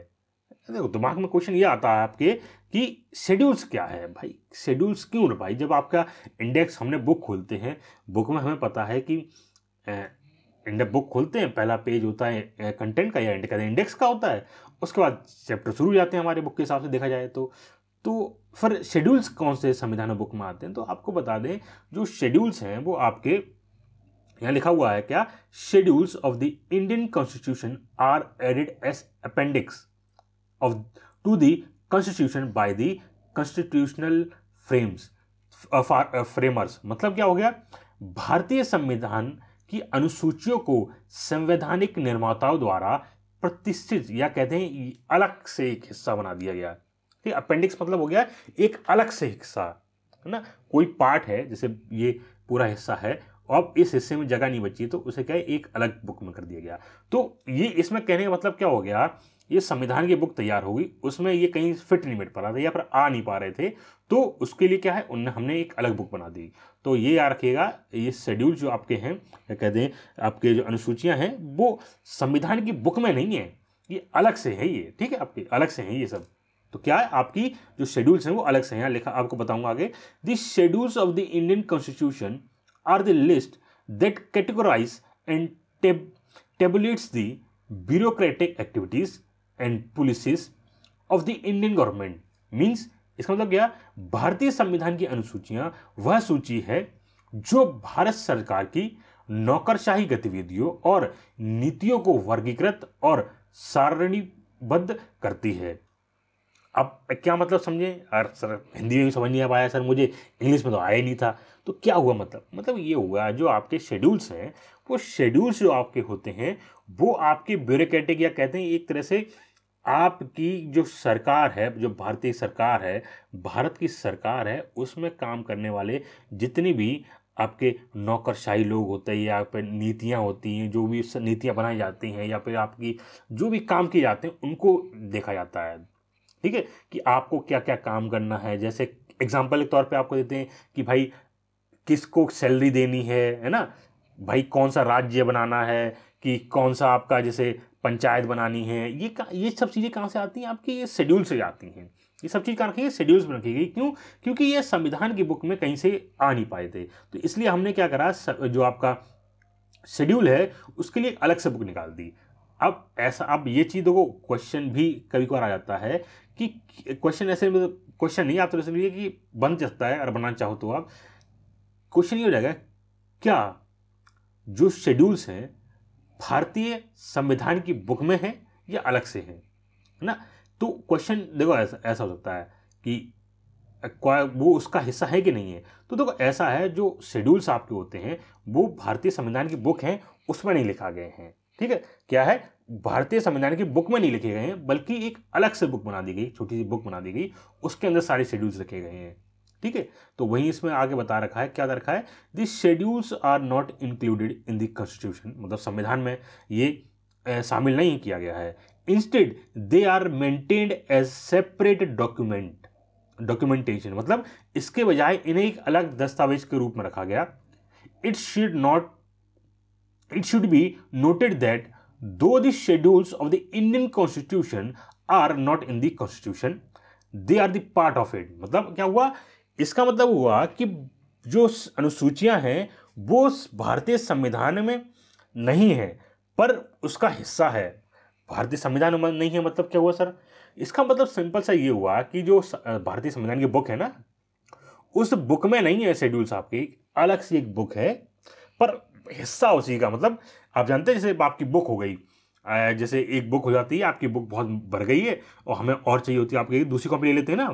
देखो दिमाग में क्वेश्चन ये आता है आपके कि शेड्यूल्स क्या है भाई शेड्यूल्स क्यों रहा? भाई जब आपका इंडेक्स हमने बुक खोलते हैं बुक में हमें पता है कि इंडेक्स बुक खोलते हैं पहला पेज होता है कंटेंट का या इंडेक्स का होता है उसके बाद चैप्टर शुरू हो जाते हैं हमारे बुक के हिसाब से देखा जाए तो तो फिर शेड्यूल्स कौन से संविधान बुक में आते हैं तो आपको बता दें जो शेड्यूल्स हैं वो आपके यहाँ लिखा हुआ है क्या schedules of the Indian constitution are added as appendix of to the constitution by the constitutional frames framers uh, uh, मतलब क्या हो गया भारतीय संविधान की अनुसूचियों को संवैधानिक निर्माताओं द्वारा प्रतिष्ठित या कहते हैं अलग से एक हिस्सा बना दिया गया ठीक अपेंडिक्स मतलब हो गया एक अलग से हिस्सा है ना कोई पार्ट है जैसे ये पूरा हिस्सा है अब इस हिस्से में जगह नहीं बची तो उसे क्या है एक अलग बुक में कर दिया गया तो ये इसमें कहने का मतलब क्या हो गया ये संविधान की बुक तैयार होगी उसमें ये कहीं फिट नहीं बैठ पा रहा था या फिर आ नहीं पा रहे थे तो उसके लिए क्या है उन हमने एक अलग बुक बना दी तो ये याद रखिएगा ये शेड्यूल जो आपके हैं या कह दें आपके जो अनुसूचियाँ हैं वो संविधान की बुक में नहीं है ये अलग से है ये ठीक है आपके अलग से हैं ये सब तो क्या है आपकी जो शेड्यूल्स हैं वो अलग से हैं लिखा आपको बताऊंगा आगे the schedules of the Indian constitution are the list that categorize and tabulates the bureaucratic activities and policies of the Indian government means इसका मतलब क्या भारतीय संविधान की अनुसूचियां वह सूची है जो भारत सरकार की नौकरशाही गतिविधियों और नीतियों को वर्गीकृत और सारणीबद्ध करती है अब क्या मतलब समझे अरे सर हिंदी में भी समझ नहीं आ पाया सर मुझे इंग्लिश में तो आया नहीं था तो क्या हुआ मतलब मतलब ये हुआ जो आपके शेड्यूल्स हैं वो शेड्यूल्स जो आपके होते हैं वो आपके ब्यूरोक्रेटिक या कहते हैं एक तरह से आपकी जो सरकार है जो भारतीय सरकार है भारत की सरकार है उसमें काम करने वाले जितनी भी आपके नौकरशाही लोग होते हैं या आपके नीतियाँ होती हैं जो भी नीतियाँ बनाई जाती हैं या फिर आपकी जो भी काम किए जाते हैं उनको देखा जाता है ठीक है कि आपको क्या क्या काम करना है जैसे एग्जाम्पल के तौर पर आपको देते हैं कि भाई किसको सैलरी देनी है है ना भाई कौन सा राज्य बनाना है कि कौन सा आपका जैसे पंचायत बनानी है ये ये सब चीज़ें कहाँ से आती हैं आपकी ये शेड्यूल से आती हैं ये सब चीज़ कहाँ रखी शेड्यूल्स में रखी गई क्यों क्योंकि ये संविधान की बुक में कहीं से आ नहीं पाए थे तो इसलिए हमने क्या करा जो आपका शेड्यूल है उसके लिए अलग से बुक निकाल दी अब ऐसा अब ये चीज़ देखो क्वेश्चन भी कभी कभार आ जाता है कि क्वेश्चन ऐसे मतलब क्वेश्चन नहीं आप तो समझिए कि बन सकता है अगर बनाना चाहो तो आप क्वेश्चन ये हो जाएगा क्या जो शेड्यूल्स हैं भारतीय संविधान की बुक में है या अलग से है ना तो क्वेश्चन देखो ऐसा ऐसा हो सकता है कि वो उसका हिस्सा है कि नहीं है तो देखो ऐसा है जो शेड्यूल्स आपके होते हैं वो भारतीय संविधान की बुक है उसमें नहीं लिखा गए हैं ठीक है क्या है भारतीय संविधान की बुक में नहीं लिखे गए हैं बल्कि एक अलग से बुक बना दी गई छोटी सी बुक बना दी गई उसके अंदर सारे शेड्यूल्स लिखे गए हैं ठीक है तो वहीं इसमें आगे बता रखा है क्या रखा है this schedules are not included in the constitution मतलब संविधान में ये शामिल नहीं किया गया है instead they are maintained as separate document documentation मतलब इसके बजाय इन्हें एक अलग दस्तावेज के रूप में रखा गया it should not it should be noted that though the schedules of the Indian constitution are not in the constitution they are the part of it मतलब क्या हुआ इसका मतलब हुआ कि जो अनुसूचियां हैं वो भारतीय संविधान में नहीं है पर उसका हिस्सा है भारतीय संविधान में नहीं है मतलब क्या हुआ सर इसका मतलब सिंपल सा ये हुआ कि जो भारतीय संविधान की बुक है ना उस बुक में नहीं है शेड्यूल्स आपकी अलग सी एक बुक है पर हिस्सा उसी का मतलब आप जानते हैं जैसे आपकी बुक हो गई जैसे एक बुक हो जाती है आपकी बुक बहुत बढ़ गई है और हमें और चाहिए होती है आपकी दूसरी कॉपी ले लेते हैं ना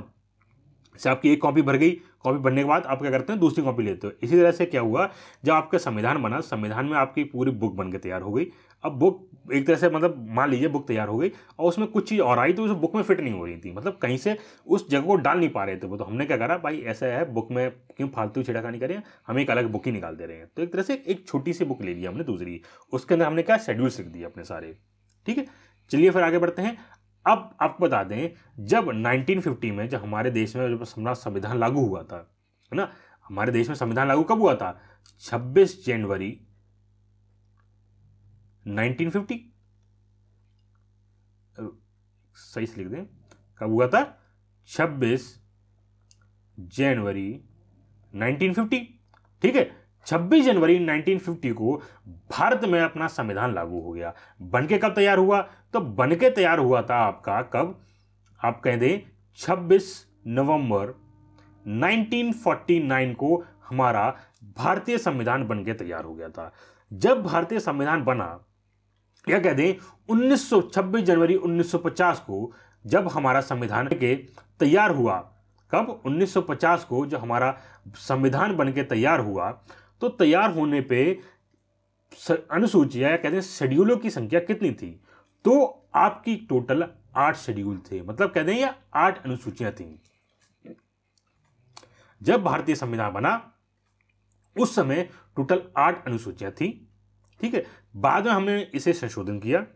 से आपकी एक कॉपी भर गई कॉपी भरने के बाद आप क्या करते हैं दूसरी कॉपी लेते हो इसी तरह से क्या हुआ जब आपका संविधान बना संविधान में आपकी पूरी बुक बन के तैयार हो गई अब बुक एक तरह से मतलब मान लीजिए बुक तैयार हो गई और उसमें कुछ चीज़ और आई तो उस बुक में फिट नहीं हो रही थी मतलब कहीं से उस जगह को डाल नहीं पा रहे थे वो तो हमने क्या करा भाई ऐसा है बुक में क्यों फालतू छेड़ाखानी करें हम एक अलग बुक ही निकाल दे रहे हैं तो एक तरह से एक छोटी सी बुक ले ली हमने दूसरी उसके अंदर हमने क्या शेड्यूल सीख दिए अपने सारे ठीक है चलिए फिर आगे बढ़ते हैं अब आपको बता दें जब 1950 में जब हमारे देश में जब हमारा संविधान लागू हुआ था है ना हमारे देश में संविधान लागू कब हुआ था 26 जनवरी 1950 सही से लिख दें कब हुआ था 26 जनवरी 1950 ठीक है 26 जनवरी 1950 को भारत में अपना संविधान लागू हो गया बनके कब तैयार हुआ तो बनके तैयार हुआ था आपका कब आप कह दें 26 नवंबर 1949 को हमारा भारतीय संविधान बनके तैयार हो गया था जब भारतीय संविधान बना या कह दें 1926 जनवरी 1950 को जब हमारा संविधान के तैयार हुआ कब 1950 को जो हमारा संविधान बनके तैयार हुआ तो तैयार होने पे अनुसूचिया या कहते हैं शेड्यूलों की संख्या कितनी थी तो आपकी टोटल आठ शेड्यूल थे मतलब कहते हैं ये आठ अनुसूचियां थी जब भारतीय संविधान बना उस समय टोटल आठ अनुसूचियां थी ठीक है बाद में हमने इसे संशोधन किया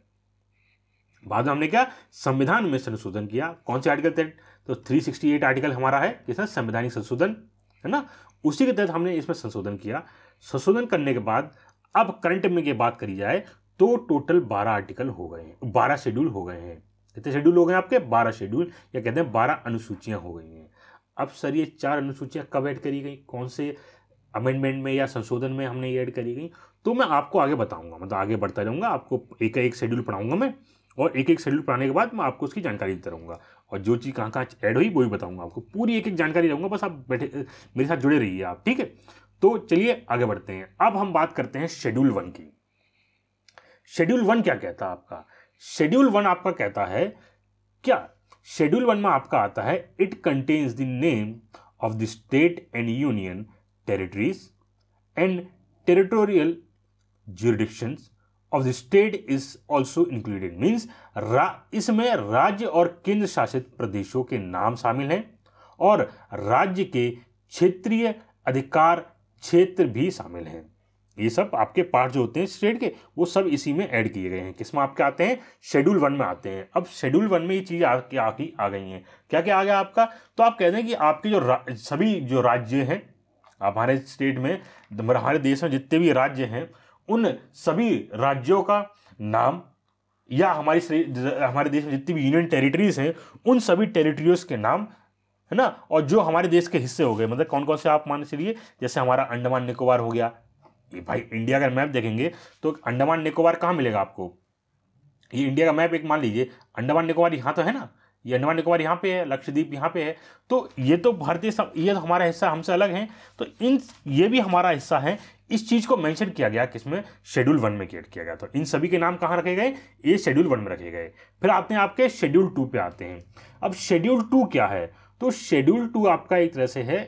बाद में हमने क्या संविधान में संशोधन किया कौन से आर्टिकल थे तो 368 आर्टिकल हमारा है किसका संवैधानिक संशोधन है ना उसी के तहत हमने इसमें संशोधन किया संशोधन करने के बाद अब करंट में की बात करी जाए तो टोटल बारह आर्टिकल हो गए हैं बारह शेड्यूल हो गए हैं कितने शेड्यूल हो गए आपके बारह शेड्यूल या कहते हैं बारह अनुसूचियाँ हो गई हैं अब सर ये चार अनुसूचियाँ कब ऐड करी गई कौन से अमेंडमेंट में या संशोधन में हमने ये ऐड करी गई तो मैं आपको आगे बताऊंगा मतलब आगे बढ़ता रहूँगा आपको एक एक शेड्यूल पढ़ाऊंगा मैं और एक एक शेड्यूल पढ़ाने के बाद मैं आपको उसकी जानकारी देता रहूँगा और जो चीज़ कहाँ कहाँ ऐड हुई वो भी बताऊँगा आपको पूरी एक एक जानकारी दूँगा बस आप बैठे मेरे साथ जुड़े रहिए आप ठीक है तो चलिए आगे बढ़ते हैं अब हम बात करते हैं शेड्यूल वन की शेड्यूल वन क्या कहता है आपका शेड्यूल वन आपका कहता है क्या शेड्यूल वन में आपका आता है it contains the name of the state and union territories and territorial jurisdictions of the state is also included means इसमें राज्य और केंद्र शासित प्रदेशों के नाम शामिल हैं और राज्य के क्षेत्रीय अधिकार क्षेत्र भी शामिल हैं ये सब आपके पार्ट जो होते हैं स्टेट के वो सब इसी में ऐड किए गए हैं किस में आपके आते हैं शेड्यूल वन में आते हैं अब शेड्यूल वन में ये चीज़ आपकी आकी आ गई हैं क्या क्या आ गया आपका तो आप कह दें कि आपके जो सभी जो राज्य हैं हमारे स्टेट में हमारे देश में जितने भी राज्य हैं उन सभी राज्यों का नाम या हमारी हमारे देश में जितनी भी यूनियन टेरिटरीज हैं उन सभी टेरिटरीज के नाम है ना और जो हमारे देश के हिस्से हो गए मतलब कौन कौन से आप मान चलिए जैसे हमारा अंडमान निकोबार हो गया भाई इंडिया का मैप देखेंगे तो अंडमान निकोबार कहाँ मिलेगा आपको ये इंडिया का मैप एक मान लीजिए अंडमान निकोबार यहाँ तो है ना ये अंडमान निकोबार यहाँ पे है लक्षद्वीप यहाँ पे है तो ये तो भारतीय ये तो हमारा हिस्सा हमसे अलग है तो इन ये भी हमारा हिस्सा है इस चीज को मेंशन किया गया किसमें शेड्यूल वन में क्रिएट किया गया तो इन सभी के नाम कहाँ रखे गए ये शेड्यूल वन में रखे गए फिर आते हैं आपके शेड्यूल टू पे आते हैं अब शेड्यूल टू क्या है तो शेड्यूल टू आपका एक तरह से है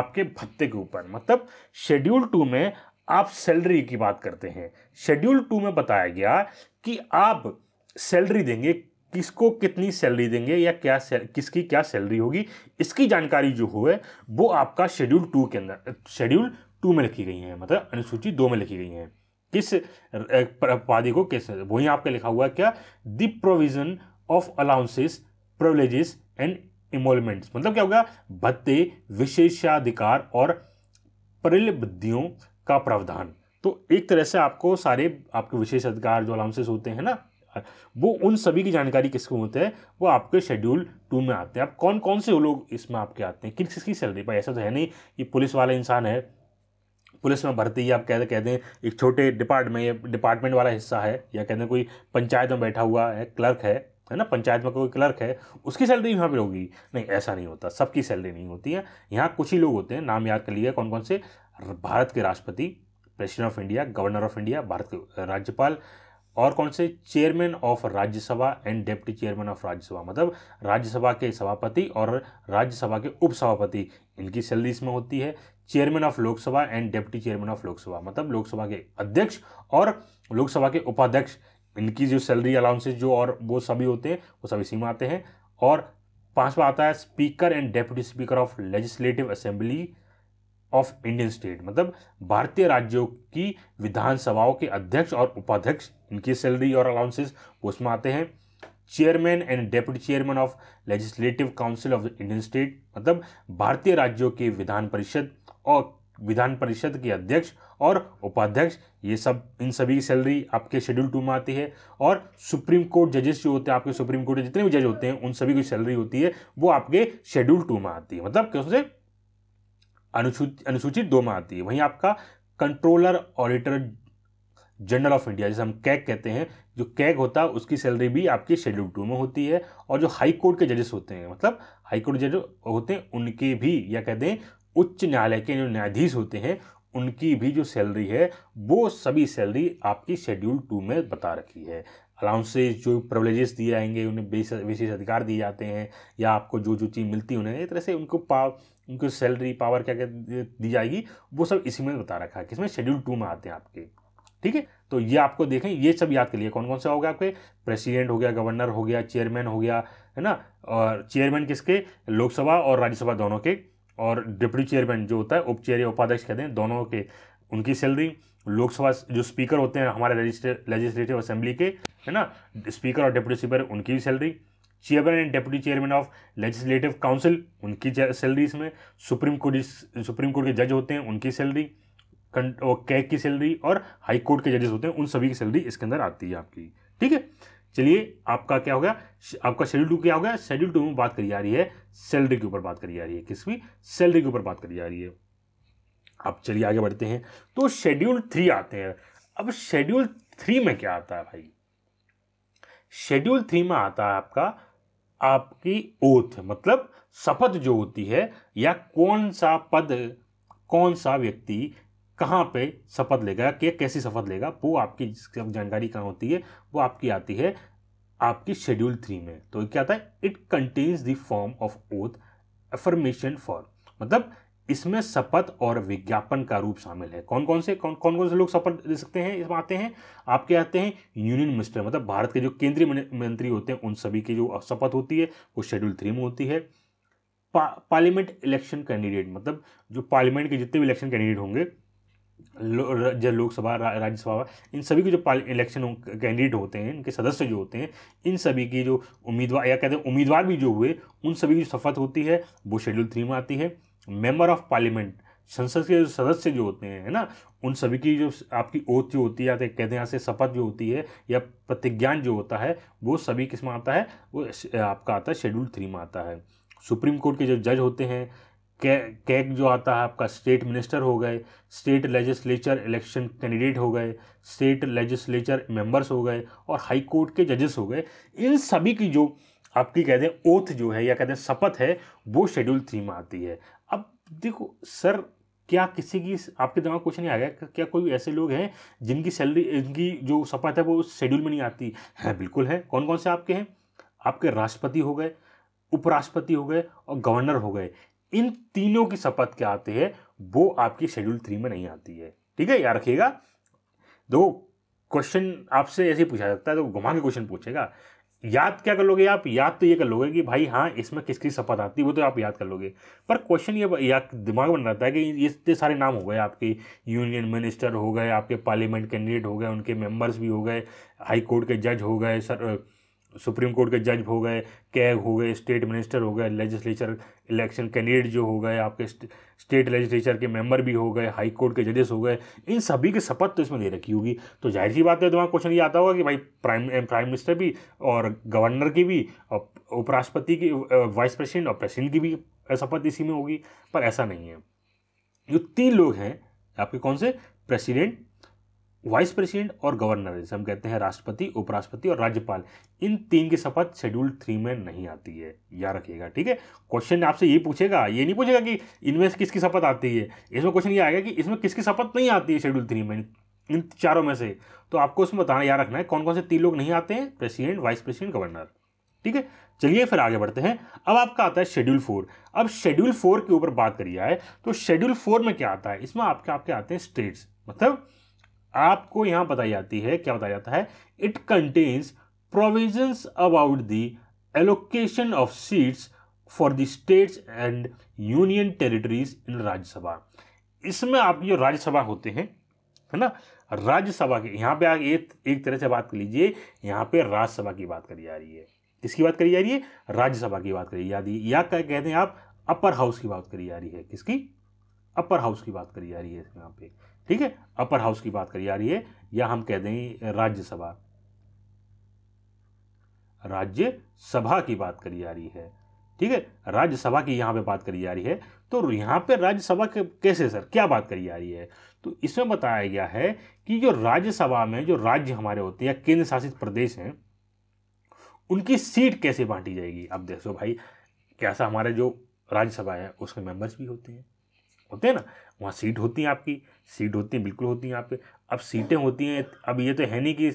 आपके भत्ते के ऊपर मतलब शेड्यूल टू में आप सैलरी की बात करते हैं शेड्यूल टू में बताया गया कि आप सैलरी देंगे किसको कितनी सैलरी देंगे या क्या किसकी क्या सैलरी होगी इसकी जानकारी जो हुए वो आपका शेड्यूल टू के अंदर शेड्यूल टू में लिखी गई हैं मतलब अनुसूची दो में लिखी गई हैं किस उपाधि को किस वही आपका लिखा हुआ क्या the provision of allowances privileges and emoluments मतलब क्या होगा भत्ते विशेषाधिकार और परिलब्धियों का प्रावधान तो एक तरह से आपको सारे आपके विशेष अधिकार जो अलाउंसेस होते हैं ना वो उन सभी की जानकारी किसको होते हैं वो आपके शेड्यूल टू में आते हैं आप कौन कौन से लोग इसमें आपके आते हैं किस किसकी सैलरी पर ऐसा तो है नहीं कि पुलिस वाला इंसान है पुलिस में भर्ती आप कह कह दें एक छोटे डिपार्ट में ये डिपार्टमेंट वाला हिस्सा है या कह दें कोई पंचायत में बैठा हुआ है क्लर्क है है ना पंचायत में कोई क्लर्क है उसकी सैलरी यहाँ पर होगी नहीं ऐसा नहीं होता सबकी सैलरी नहीं होती है यहाँ कुछ ही लोग होते हैं नाम याद कर लिया कौन कौन से भारत के राष्ट्रपति president of India governor of India भारत के राज्यपाल और कौन से chairman of Rajya Sabha and deputy chairman of Rajya Sabha मतलब राज्यसभा के सभापति और राज्यसभा के उपसभापति इनकी सैलरी इसमें होती है chairman of Lok Sabha and deputy chairman of Lok Sabha मतलब लोकसभा के अध्यक्ष और लोकसभा के उपाध्यक्ष इनकी जो सैलरी अलाउंसेज जो और वो सभी होते हैं वो सभी इसी में आते हैं और पांचवा आता है speaker and deputy speaker of legislative assembly of Indian state मतलब भारतीय राज्यों की विधानसभाओं के अध्यक्ष और उपाध्यक्ष इनकी सैलरी और अलाउंसेज उसमें आते हैं chairman and deputy chairman of legislative council of the Indian state मतलब भारतीय राज्यों के विधान परिषद और विधान परिषद के अध्यक्ष और उपाध्यक्ष ये सब इन सभी की सैलरी आपके शेड्यूल टू में आती है और सुप्रीम कोर्ट जजेस जो होते हैं आपके सुप्रीम कोर्ट के जितने भी जज होते हैं उन सभी की सैलरी होती है वो आपके शेड्यूल टू में आती है मतलब क्यों से अनुसूचित अनुसूचित दो में आती है वहीं आपका controller auditor general of India जैसे हम कैग कहते हैं जो कैग होता है उसकी सैलरी भी आपकी शेड्यूल टू में होती है और जो हाई कोर्ट के जजेस होते हैं मतलब हाई कोर्ट जज होते हैं उनके भी या कहते हैं उच्च न्यायालय के जो न्यायाधीश होते हैं उनकी भी जो सैलरी है वो सभी सैलरी आपकी शेड्यूल टू में बता रखी है अलाउंसेज जो प्रिवलेजेस दिए जाएंगे उन्हें विशेष अधिकार दिए जाते हैं या आपको जो जो चीज़ मिलती है उन्हें एक तरह से उनको पाव उनको सैलरी पावर क्या क्या दी जाएगी वो सब इसी में बता रखा है किसमें शेड्यूल टू में आते हैं आपके ठीक है तो ये आपको देखें ये सब याद के लिए कौन कौन सा होगा आपके प्रेसिडेंट हो गया गवर्नर हो गया चेयरमैन हो गया है ना और चेयरमैन किसके लोकसभा और राज्यसभा दोनों के और डिप्टी चेयरमैन जो होता है उप चेयर या उपाध्यक्ष कहते हैं दोनों के उनकी सैलरी लोकसभा जो स्पीकर होते हैं हमारे लेजिस्लेटिव असेंबली के है ना स्पीकर और डिप्टी स्पीकर उनकी भी salary chairman and deputy chairman of legislative council उनकी सैलरी इसमें सुप्रीम कोर्ट सुप्रीम कोर्ट के जज होते हैं उनकी सैलरी कैक की सैलरी और हाई कोर्ट के जजेस होते हैं उन सभी की सैलरी इसके अंदर आती है आपकी ठीक है चलिए आपका क्या हो गया आपका शेड्यूल टू क्या हो गया शेड्यूल टू में बात करी जा रही है सैलरी के ऊपर बात करी जा रही है किस भी सैलरी के ऊपर बात करी जा रही है अब चलिए आगे बढ़ते हैं तो शेड्यूल थ्री आते हैं अब शेड्यूल थ्री में क्या आता है भाई शेड्यूल थ्री में आता है आपका आपकी ओथ मतलब शपथ जो होती है या कौन सा पद कौन सा व्यक्ति कहाँ पे शपथ लेगा कि कैसी शपथ लेगा वो आपकी जानकारी कहाँ होती है वो आपकी आती है आपकी शेड्यूल थ्री में तो क्या आता है it contains the form of oath affirmation for मतलब इसमें शपथ और विज्ञापन का रूप शामिल है कौन कौन से कौन कौन कौन से लोग शपथ ले सकते हैं इसमें आते हैं आपके आते हैं यूनियन मिनिस्टर मतलब भारत के जो केंद्रीय मंत्री होते हैं उन सभी की जो शपथ होती है वो शेड्यूल थ्री में होती है पा, पार्लियामेंट इलेक्शन कैंडिडेट मतलब जो पार्लियामेंट के जितने भी इलेक्शन कैंडिडेट होंगे जो लोकसभा राज्यसभा इन सभी के जो इलेक्शन कैंडिडेट होते हैं इनके सदस्य जो होते हैं इन सभी के जो उम्मीदवार या कहते हैं उम्मीदवार भी जो हुए उन सभी की जो शपथ होती है वो शेड्यूल थ्री में आती है मेंबर ऑफ पार्लियामेंट संसद के जो सदस्य जो होते हैं है ना उन सभी की जो आपकी ओथ जो होती है या कहते हैं यहाँ से शपथ जो होती है या प्रतिज्ञान जो होता है वो सभी किस में आता है वो आपका आता है शेड्यूल थ्री में आता है सुप्रीम कोर्ट के जो जज होते हैं कै कैग जो आता है आपका स्टेट मिनिस्टर हो गए स्टेट लेजिस्लेचर इलेक्शन कैंडिडेट हो गए स्टेट लेजिस्लेचर मेंबर्स हो गए और हाई कोर्ट के जजेस हो गए इन सभी की जो आपकी कह दें ओथ जो है या कह दें शपथ है वो शेड्यूल थ्री में आती है अब देखो सर क्या किसी की आपके दिमाग क्वेश्चन नहीं आ गया क्या कोई ऐसे लोग हैं जिनकी सैलरी इनकी जो शपथ है वो शेड्यूल में नहीं आती है हाँ, बिल्कुल है कौन कौन से आपके हैं आपके राष्ट्रपति हो गए उपराष्ट्रपति हो गए और गवर्नर हो गए इन तीनों की शपथ क्या आती है वो आपकी शेड्यूल थ्री में नहीं आती है ठीक है याद रखिएगा दो क्वेश्चन आपसे ऐसे ही पूछा जाता है तो घुमा के क्वेश्चन पूछेगा याद क्या कर लोगे आप याद तो ये कर लोगे कि भाई हाँ इसमें किसकी शपथ आती है वो तो आप याद कर लोगे पर क्वेश्चन ये या दिमाग में रहता है कि ये इतने सारे नाम हो गए आपके यूनियन मिनिस्टर हो गए आपके पार्लियामेंट कैंडिडेट हो गए उनके मेंबर्स भी हो गए हाई कोर्ट के जज हो गए सर सुप्रीम कोर्ट के जज हो गए कैग हो गए स्टेट मिनिस्टर हो गए लेजिस्लेचर इलेक्शन कैंडिडेट जो हो गए आपके स्टेट लेजिस्लेचर के मेंबर भी हो गए हाई कोर्ट के जजेस हो गए इन सभी की शपथ तो इसमें दे रखी होगी तो जाहिर सी बात है दिमाग क्वेश्चन ये आता होगा कि भाई प्राइम प्राइम मिनिस्टर भी और गवर्नर की भी और उपराष्ट्रपति की वाइस eh, प्रेसिडेंट और प्रेसिडेंट की भी शपथ इसी में होगी पर ऐसा नहीं है जो तीन लोग हैं आपके कौन से प्रेसिडेंट वाइस प्रेसिडेंट और गवर्नर जिसे हम कहते हैं राष्ट्रपति उपराष्ट्रपति और राज्यपाल इन तीन की शपथ शेड्यूल थ्री में नहीं आती है या रखिएगा ठीक है क्वेश्चन आपसे ये पूछेगा ये नहीं पूछेगा कि इनमें से किसकी शपथ आती है इसमें क्वेश्चन ये आएगा कि इसमें किसकी शपथ नहीं आती है शेड्यूल थ्री में इन चारों में से तो आपको उसमें बताना याद रखना है कौन कौन से तीन लोग नहीं आते हैं प्रेसिडेंट वाइस प्रेसिडेंट गवर्नर ठीक है चलिए फिर आगे बढ़ते हैं अब आपका आता है शेड्यूल फोर अब शेड्यूल फोर के ऊपर बात करिए तो शेड्यूल फोर में क्या आता है इसमें आपके आपके आते हैं स्टेट्स मतलब आपको यहां बताई जाती है क्या बताया जाता है it contains provisions about the allocation of seats for the states and union territories in Rajya Sabha इसमें आप जो राज्यसभा होते हैं है ना राज्यसभा के यहां पे आप एक एक तरह से बात कर लीजिए यहां पे राज्यसभा की बात करी जा रही है किसकी बात करी जा रही है राज्यसभा की बात करी जा रही है या क्या कहते हैं आप अपर हाउस की बात करी जा रही है किसकी अपर हाउस की बात करी जा रही है यहाँ पे ठीक है अपर हाउस की बात करी जा रही है या हम कह दें राज्यसभा राज्यसभा की बात करी जा रही है ठीक है राज्यसभा की यहां पे बात करी जा रही है तो यहां पे राज्यसभा के कैसे सर क्या बात करी जा रही है तो इसमें बताया गया है कि जो राज्यसभा में जो राज्य हमारे होते हैं या केंद्र शासित प्रदेश हैं उनकी सीट कैसे बांटी जाएगी अब देखो भाई कैसा हमारे जो राज्यसभा है उसके मेंबर्स भी होते हैं होते हैं ना वहाँ सीट होती हैं आपकी सीट होती हैं बिल्कुल होती हैं आपके अब सीटें होती हैं अब ये तो है नहीं कि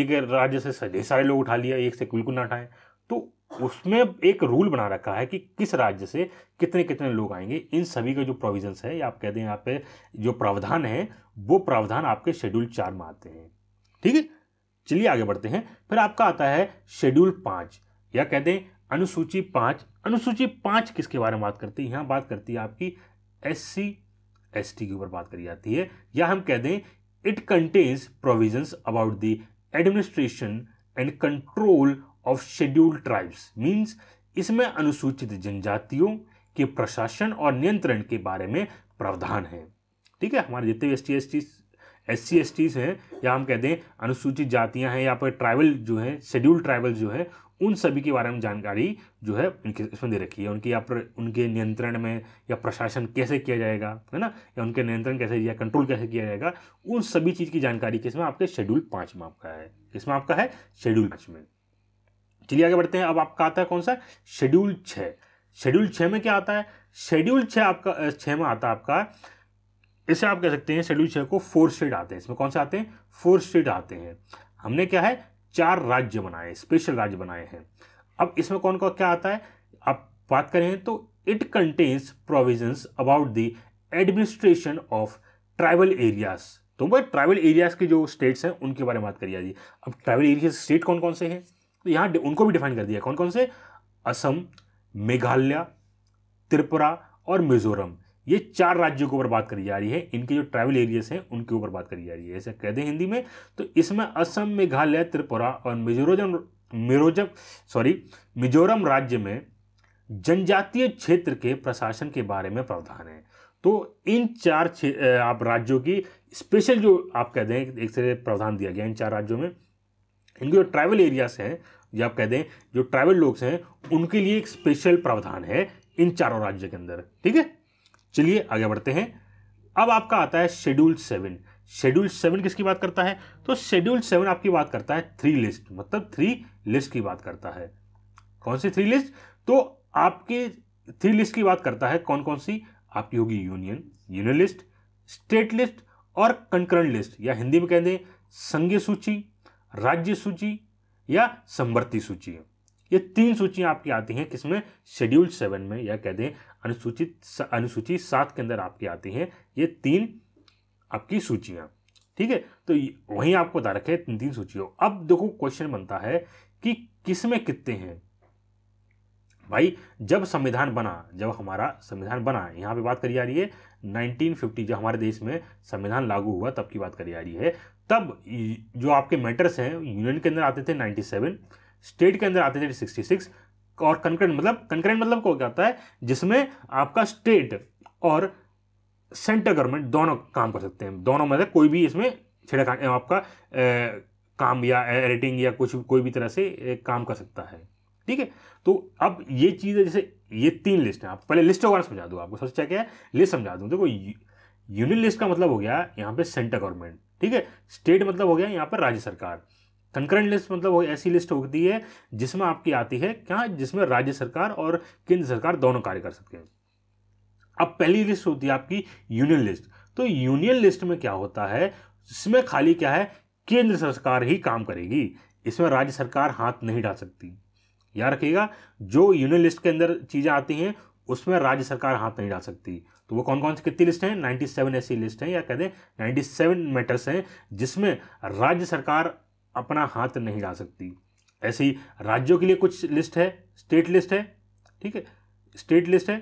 एक राज्य से ढेर सारे लोग उठा लिया एक से बिल्कुल ना उठाएं तो उसमें एक रूल बना रखा है कि किस राज्य से कितने कितने लोग आएंगे इन सभी का जो प्रोविजंस है या आप कहते हैं यहाँ पे जो प्रावधान है वो प्रावधान आपके शेड्यूल चार में आते हैं ठीक है चलिए आगे बढ़ते हैं फिर आपका आता है शेड्यूल पाँच या कहते हैं अनुसूची पाँच अनुसूची पाँच किसके बारे में बात करती है यहाँ बात करती है आपकी एस सी एस टी के ऊपर बात करी जाती है या हम कह दें it contains provisions about the administration and control of scheduled tribes means इसमें अनुसूचित जनजातियों के प्रशासन और नियंत्रण के बारे में प्रावधान है ठीक है हमारे जितने भी S T S T S C S Ts हैं या हम कह दें अनुसूचित जातियां हैं या फिर ट्राइबल जो हैं शेड्यूल ट्राइबल जो हैं उन सभी के बारे में जानकारी जो है उनके इसमें दे रखी है उनकी या उनके नियंत्रण में या प्रशासन कैसे किया जाएगा है ना या उनके नियंत्रण कैसे या कंट्रोल कैसे किया जाएगा उन सभी चीज़ की जानकारी किसमें आपके शेड्यूल पाँच में आपका है किसमें आपका है शेड्यूल पाँच में चलिए आगे बढ़ते हैं अब आपका आता है कौन सा शेड्यूल छः शेड्यूल छः में क्या आता है शेड्यूल छः आपका छः में आता है आपका इसे आप कह सकते हैं शेड्यूल छः को फोर स्टेट आते हैं इसमें कौन से आते हैं फोर स्टेट आते हैं हमने क्या है चार राज्य बनाए स्पेशल राज्य बनाए हैं अब इसमें कौन कौन क्या आता है आप बात करें तो it contains provisions about the administration of tribal areas तो भाई ट्राइबल एरियाज के जो स्टेट्स हैं उनके बारे में बात करिए जी अब ट्राइबल एरिया स्टेट कौन कौन से हैं तो यहाँ उनको भी डिफाइन कर दिया कौन कौन से असम मेघालय त्रिपुरा और मिजोरम ये चार राज्यों के ऊपर बात करी जा रही है इनके जो ट्रैवल एरियाज हैं उनके ऊपर बात करी जा रही है ऐसे कह दें हिंदी में तो इसमें असम मेघालय त्रिपुरा और मिजोरम मिरोजम सॉरी मिजोरम राज्य में जनजातीय क्षेत्र के प्रशासन के बारे में प्रावधान है तो इन चार आप राज्यों की स्पेशल जो आप कह दें एक तरह प्रावधान दिया गया इन चार राज्यों में इनके जो ट्रैवल एरियाज हैं जो आप कह दें जो ट्रैवल लोग हैं उनके लिए एक स्पेशल प्रावधान है इन चारों राज्यों के अंदर ठीक है चलिए आगे बढ़ते हैं अब आपका आता है शेड्यूल सेवन शेड्यूल सेवन किसकी बात करता है तो शेड्यूल सेवन आपकी बात करता है थ्री लिस्ट मतलब थ्री लिस्ट की बात करता है कौन सी थ्री लिस्ट तो आपके थ्री लिस्ट की बात करता है कौन कौन सी आपकी होगी union union list state list और कंकरण लिस्ट या हिंदी में कह दें संघीय सूची राज्य सूची या संवर्ती सूची ये तीन सूचियां आपकी आती हैं किसमें शेड्यूल सेवन में या कह दें अनुसूचित अनुसूची सात के अंदर आपकी आती हैं ये तीन आपकी सूचियां ठीक है तो वहीं आपको बता रखे तीन तीन सूचियों अब देखो क्वेश्चन बनता है कि किसमें कितने हैं भाई जब संविधान बना जब हमारा संविधान बना यहाँ पे बात करी जा रही है 1950 जब हमारे देश में संविधान लागू हुआ तब की बात करी जा रही है तब जो आपके मैटर्स हैं यूनियन के अंदर आते थे 97 स्टेट के अंदर आते थे सिक्सटी सिक्स और कंकरेंट मतलब कंकरेंट मतलब को क्या होता है जिसमें आपका स्टेट और सेंट्रल गवर्नमेंट दोनों काम कर सकते हैं दोनों मतलब कोई भी इसमें छेड़ा आपका ए, काम या एडिटिंग या कुछ कोई भी तरह से ए, काम कर सकता है ठीक है तो अब ये चीज़ है जैसे ये तीन लिस्ट हैं आप पहले लिस्ट वगैरह समझा दूँ आपको सबसे क्या है लिस्ट समझा दूँ देखो यूनियन लिस्ट का मतलब हो गया यहाँ पे सेंट्रल गवर्नमेंट ठीक है स्टेट मतलब हो गया यहाँ पर राज्य सरकार कंकरेंट लिस्ट मतलब वो ऐसी लिस्ट होती है जिसमें आपकी आती है क्या जिसमें राज्य सरकार और केंद्र सरकार दोनों कार्य कर सकते हैं अब पहली लिस्ट होती है आपकी यूनियन लिस्ट तो यूनियन लिस्ट में क्या होता है इसमें खाली क्या है केंद्र सरकार ही काम करेगी इसमें राज्य सरकार हाथ नहीं डाल सकती याद रखिएगा जो यूनियन लिस्ट के अंदर चीज़ें आती हैं उसमें राज्य सरकार हाथ नहीं डाल सकती तो वो कौन कौन सी कितनी लिस्ट हैं सेवन ऐसी लिस्ट हैं या कह दें सेवन मैटर्स हैं जिसमें राज्य सरकार अपना हाथ नहीं ला सकती ऐसे ही राज्यों के लिए कुछ लिस्ट है स्टेट लिस्ट है ठीक है स्टेट लिस्ट है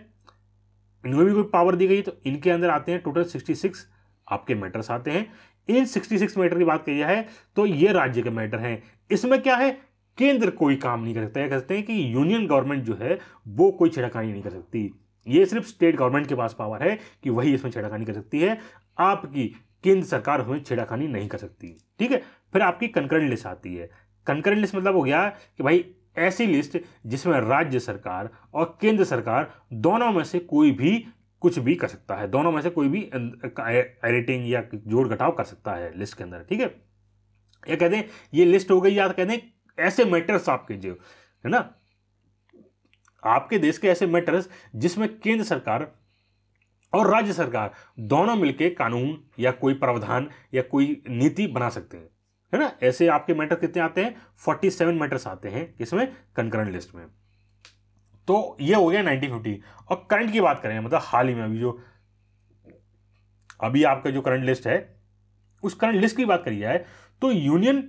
इनमें भी कोई पावर दी गई तो इनके अंदर आते हैं टोटल सिक्सटी सिक्स आपके मैटर्स आते हैं इन सिक्सटी सिक्स मैटर की बात की जाए तो ये राज्य के मैटर हैं इसमें क्या है केंद्र कोई काम नहीं कर सकता है कहते हैं कि यूनियन गवर्नमेंट जो है वो कोई छिड़कानी नहीं कर सकती ये सिर्फ स्टेट गवर्नमेंट के पास पावर है कि वही इसमें छिड़कानी कर सकती है आपकी केंद्र सरकार हमें छेड़ाखानी नहीं कर सकती ठीक है फिर आपकी कंकरेंट लिस्ट आती है कंकरेंट लिस्ट मतलब हो गया कि भाई ऐसी लिस्ट जिसमें राज्य सरकार और केंद्र सरकार दोनों में से कोई भी कुछ भी कर सकता है दोनों में से कोई भी अं, एडिटिंग या जोड़ घटाव कर सकता है लिस्ट के अंदर ठीक है या कहते हैं ये लिस्ट हो गई या कहते हैं ऐसे मैटर्स आपके जो है ना आपके देश के ऐसे मैटर्स जिसमें केंद्र सरकार और राज्य सरकार दोनों मिलकर कानून या कोई प्रावधान या कोई नीति बना सकते हैं है ना ऐसे आपके मैटर कितने आते हैं फोर्टी सेवन मैटर्स आते हैं इसमें कंकरेंट लिस्ट में तो ये हो गया नाइनटीन फिफ्टी और करंट की बात करें मतलब हाल ही में अभी जो अभी आपका जो करंट लिस्ट है उस करंट लिस्ट की बात करी जाए तो यूनियन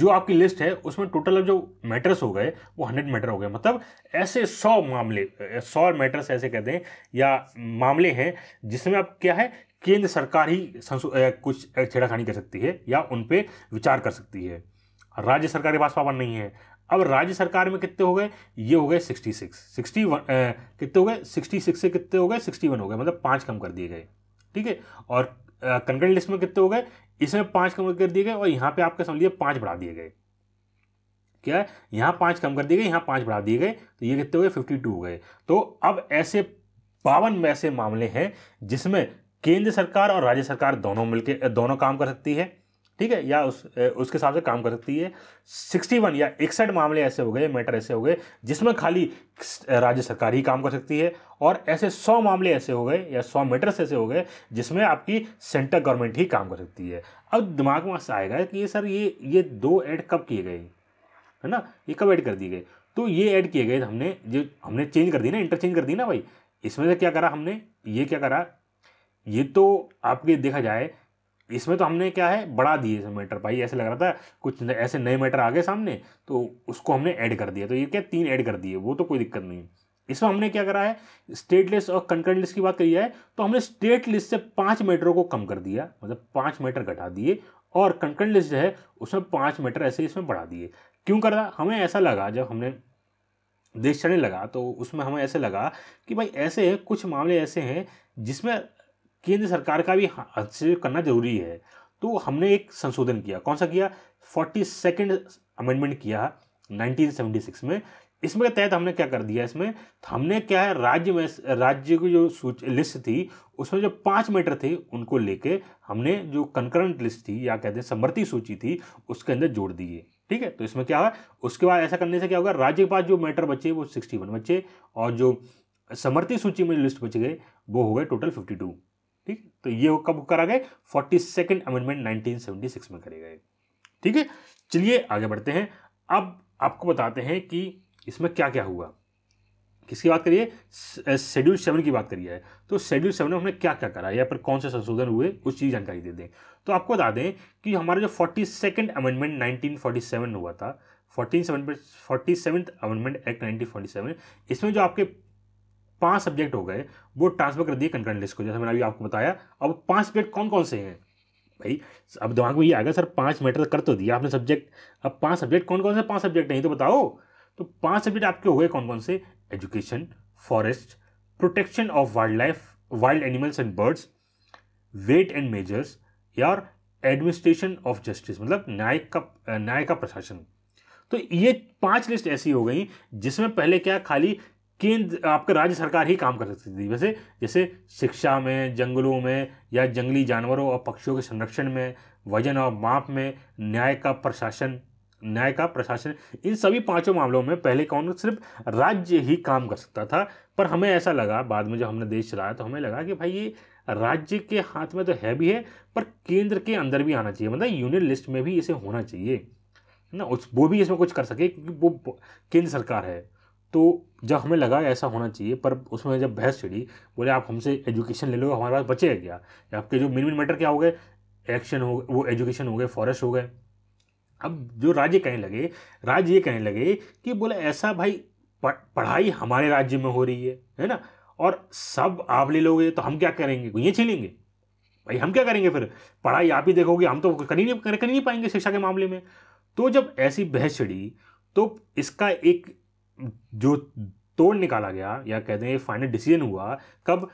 जो आपकी लिस्ट है उसमें टोटल अब जो मैटर्स हो गए वो हंड्रेड मैटर हो गए मतलब ऐसे सौ मामले सौ मैटर्स ऐसे कहते हैं या मामले हैं जिसमें आप क्या है केंद्र सरकार ही कुछ छेड़ाखानी कर सकती है या उन पर विचार कर सकती है राज्य सरकार के पास पावर नहीं है अब राज्य सरकार में कितने हो गए ये हो गए 66 सिक्सटी वन कितने हो गए 66 से कितने हो गए 61 हो गए मतलब पाँच कम कर दिए गए ठीक है और कंकड़ लिस्ट में कितने हो गए इसमें पाँच कम कर दिए गए और यहाँ पे आपके समझिए पाँच बढ़ा दिए गए क्या है यहाँ पाँच कम कर दिए गए यहाँ पाँच बढ़ा दिए गए तो ये कितने हो गए फिफ्टी टू हो गए तो अब ऐसे बावन में ऐसे मामले हैं जिसमें केंद्र सरकार और राज्य सरकार दोनों मिलकर दोनों काम कर सकती है ठीक है या उस उसके हिसाब से काम कर सकती है सिक्सटी वन या इकसठ मामले ऐसे हो गए मैटर ऐसे हो गए जिसमें खाली राज्य सरकार ही काम कर सकती है और ऐसे सौ मामले ऐसे हो गए या सौ मैटर्स ऐसे हो गए जिसमें आपकी सेंट्रल गवर्नमेंट ही काम कर सकती है अब दिमाग में आएगा कि ये सर ये ये दो ऐड कब किए गए है ना ये कब ऐड कर दिए गए तो ये ऐड किए गए हमने जो हमने चेंज कर दी ना इंटरचेंज कर दी ना भाई इसमें से क्या करा हमने ये क्या करा ये तो आपके देखा जाए इसमें तो हमने क्या है बढ़ा दिए मैटर भाई ऐसे लग रहा था कुछ न, ऐसे नए मैटर आ गए सामने तो उसको हमने ऐड कर दिया तो ये क्या तीन ऐड कर दिए वो तो कोई दिक्कत नहीं इसमें हमने क्या करा है स्टेट लिस्ट और कंकरेंट लिस्ट की बात करी है तो हमने स्टेट लिस्ट से पाँच मैटरों को कम कर दिया मतलब पाँच मैटर घटा दिए और कंकरेंट लिस्ट जो है उसमें पाँच मैटर ऐसे इसमें बढ़ा दिए क्यों कर रहा हमें ऐसा लगा जब हमने देश चढ़ने लगा तो उसमें हमें ऐसे लगा कि भाई ऐसे कुछ मामले ऐसे हैं जिसमें केंद्र सरकार का भी हस्तक्षेप हाँ, करना जरूरी है तो हमने एक संशोधन किया कौन सा किया फोर्टी सेकेंड अमेंडमेंट किया 1976 में इसमें तहत हमने क्या कर दिया इसमें हमने क्या है राज्य में राज्य की जो सूच लिस्ट थी उसमें जो पाँच मीटर थे उनको लेके हमने जो कंकरेंट लिस्ट थी या कहते हैं समर्थी सूची थी उसके अंदर जोड़ दिए ठीक है तो इसमें क्या हुआ उसके बाद ऐसा करने से क्या होगा राज्य के पास जो मैटर बचे वो सिक्सटी वन बचे और जो समर्थी सूची में लिस्ट बच गए वो हो गए टोटल फिफ्टी टू ठीक है तो ये कब करा गए forty second amendment nineteen seventy six में करे गए ठीक है चलिए आगे बढ़ते हैं अब आपको बताते हैं कि इसमें क्या क्या हुआ किसकी बात करिए शेड्यूल सेवन की बात करिए है तो शेड्यूल सेवन में हमने क्या क्या करा या पर कौन से संशोधन हुए उस चीज जानकारी दे दें तो आपको बता दें कि हमारा जो forty second amendment nineteen forty seven हुआ था fourteen seven forty seven amendment act nineteen forty seven इसमें जो आपके पांच सब्जेक्ट हो गए वो ट्रांसफर कर दिए कंकरेंट लिस्ट को जैसे मैंने अभी आपको बताया अब पांच सब्जेक्ट कौन कौन से हैं भाई अब दिमाग में ये आएगा सर पांच मैटर कर तो दिया आपने सब्जेक्ट अब पांच सब्जेक्ट कौन कौन से पाँच सब्जेक्ट नहीं तो बताओ तो पांच सब्जेक्ट आपके हो गए कौन कौन से education forest protection of wild life wild animals and birds weight and measures या एडमिनिस्ट्रेशन ऑफ जस्टिस मतलब न्याय का न्याय का प्रशासन तो ये पांच लिस्ट ऐसी हो गई जिसमें पहले क्या खाली केंद्र आपका राज्य सरकार ही काम कर सकती थी वैसे जैसे शिक्षा में जंगलों में या जंगली जानवरों और पक्षियों के संरक्षण में वजन और माप में न्याय का प्रशासन न्याय का प्रशासन इन सभी पांचों मामलों में पहले कौन सिर्फ राज्य ही काम कर सकता था पर हमें ऐसा लगा बाद में जब हमने देश चलाया तो हमें लगा कि भाई ये राज्य के हाथ में तो है भी है पर केंद्र के अंदर भी आना चाहिए मतलब यूनियन लिस्ट में भी इसे होना चाहिए ना उस वो भी इसमें कुछ कर सके क्योंकि वो केंद्र सरकार है तो जब हमें लगा ऐसा होना चाहिए पर उसमें जब बहस छिड़ी बोले आप हमसे एजुकेशन ले लो हमारे पास बचे क्या आपके जो मेन मेन मैटर क्या हो गए एक्शन हो वो एजुकेशन हो गए फॉरेस्ट हो गए अब जो राज्य कहने लगे राज्य ये कहने लगे कि बोले ऐसा भाई पढ़ाई हमारे राज्य में हो रही है है ना और सब आप ले लोगे तो हम क्या करेंगे ये छीनेंगे भाई हम क्या करेंगे फिर पढ़ाई आप ही देखोगे हम तो कर ही नहीं कर ही नहीं पाएंगे शिक्षा के मामले में तो जब ऐसी बहस छिड़ी तो इसका एक जो तोड़ निकाला गया या कहते हैं फाइनल डिसीजन हुआ कब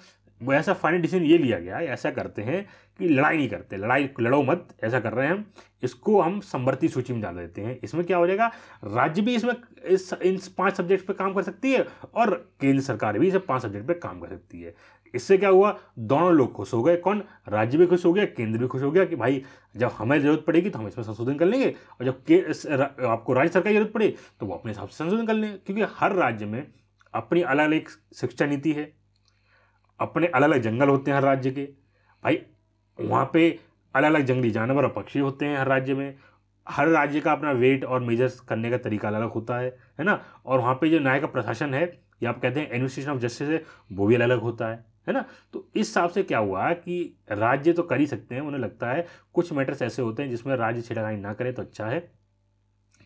वो ऐसा फाइनल डिसीजन ये लिया गया ऐसा करते हैं कि लड़ाई नहीं करते लड़ाई लड़ो मत ऐसा कर रहे हैं हम इसको हम समवर्ती सूची में डाल देते हैं इसमें क्या हो जाएगा राज्य भी इसमें इस इन पांच सब्जेक्ट पे काम कर सकती है और केंद्र सरकार भी इसे पांच सब्जेक्ट पे काम कर सकती है इससे क्या हुआ दोनों लोग खुश हो गए कौन राज्य भी खुश हो गया केंद्र भी खुश हो गया कि भाई जब हमें जरूरत पड़ेगी तो हम इसमें संशोधन कर लेंगे और जब के आपको राज्य सरकार की जरूरत पड़े तो वो अपने हिसाब से संशोधन कर लेंगे क्योंकि हर राज्य में अपनी अलग अलग शिक्षा नीति है अपने अलग अलग जंगल होते हैं हर राज्य के भाई वहाँ पे अलग अलग जंगली जानवर और पक्षी होते हैं हर राज्य में हर राज्य का अपना वेट और मेजर्स करने का तरीका अलग होता है है ना और वहाँ पे जो न्याय का प्रशासन है या आप कहते हैं एडमिनिस्ट्रेशन ऑफ जस्टिस है वो भी अलग अलग होता है है ना तो इस हिसाब से क्या हुआ कि राज्य तो कर ही सकते हैं उन्हें लगता है कुछ मैटर्स ऐसे होते हैं जिसमें राज्य छिड़ाई ना करे तो अच्छा है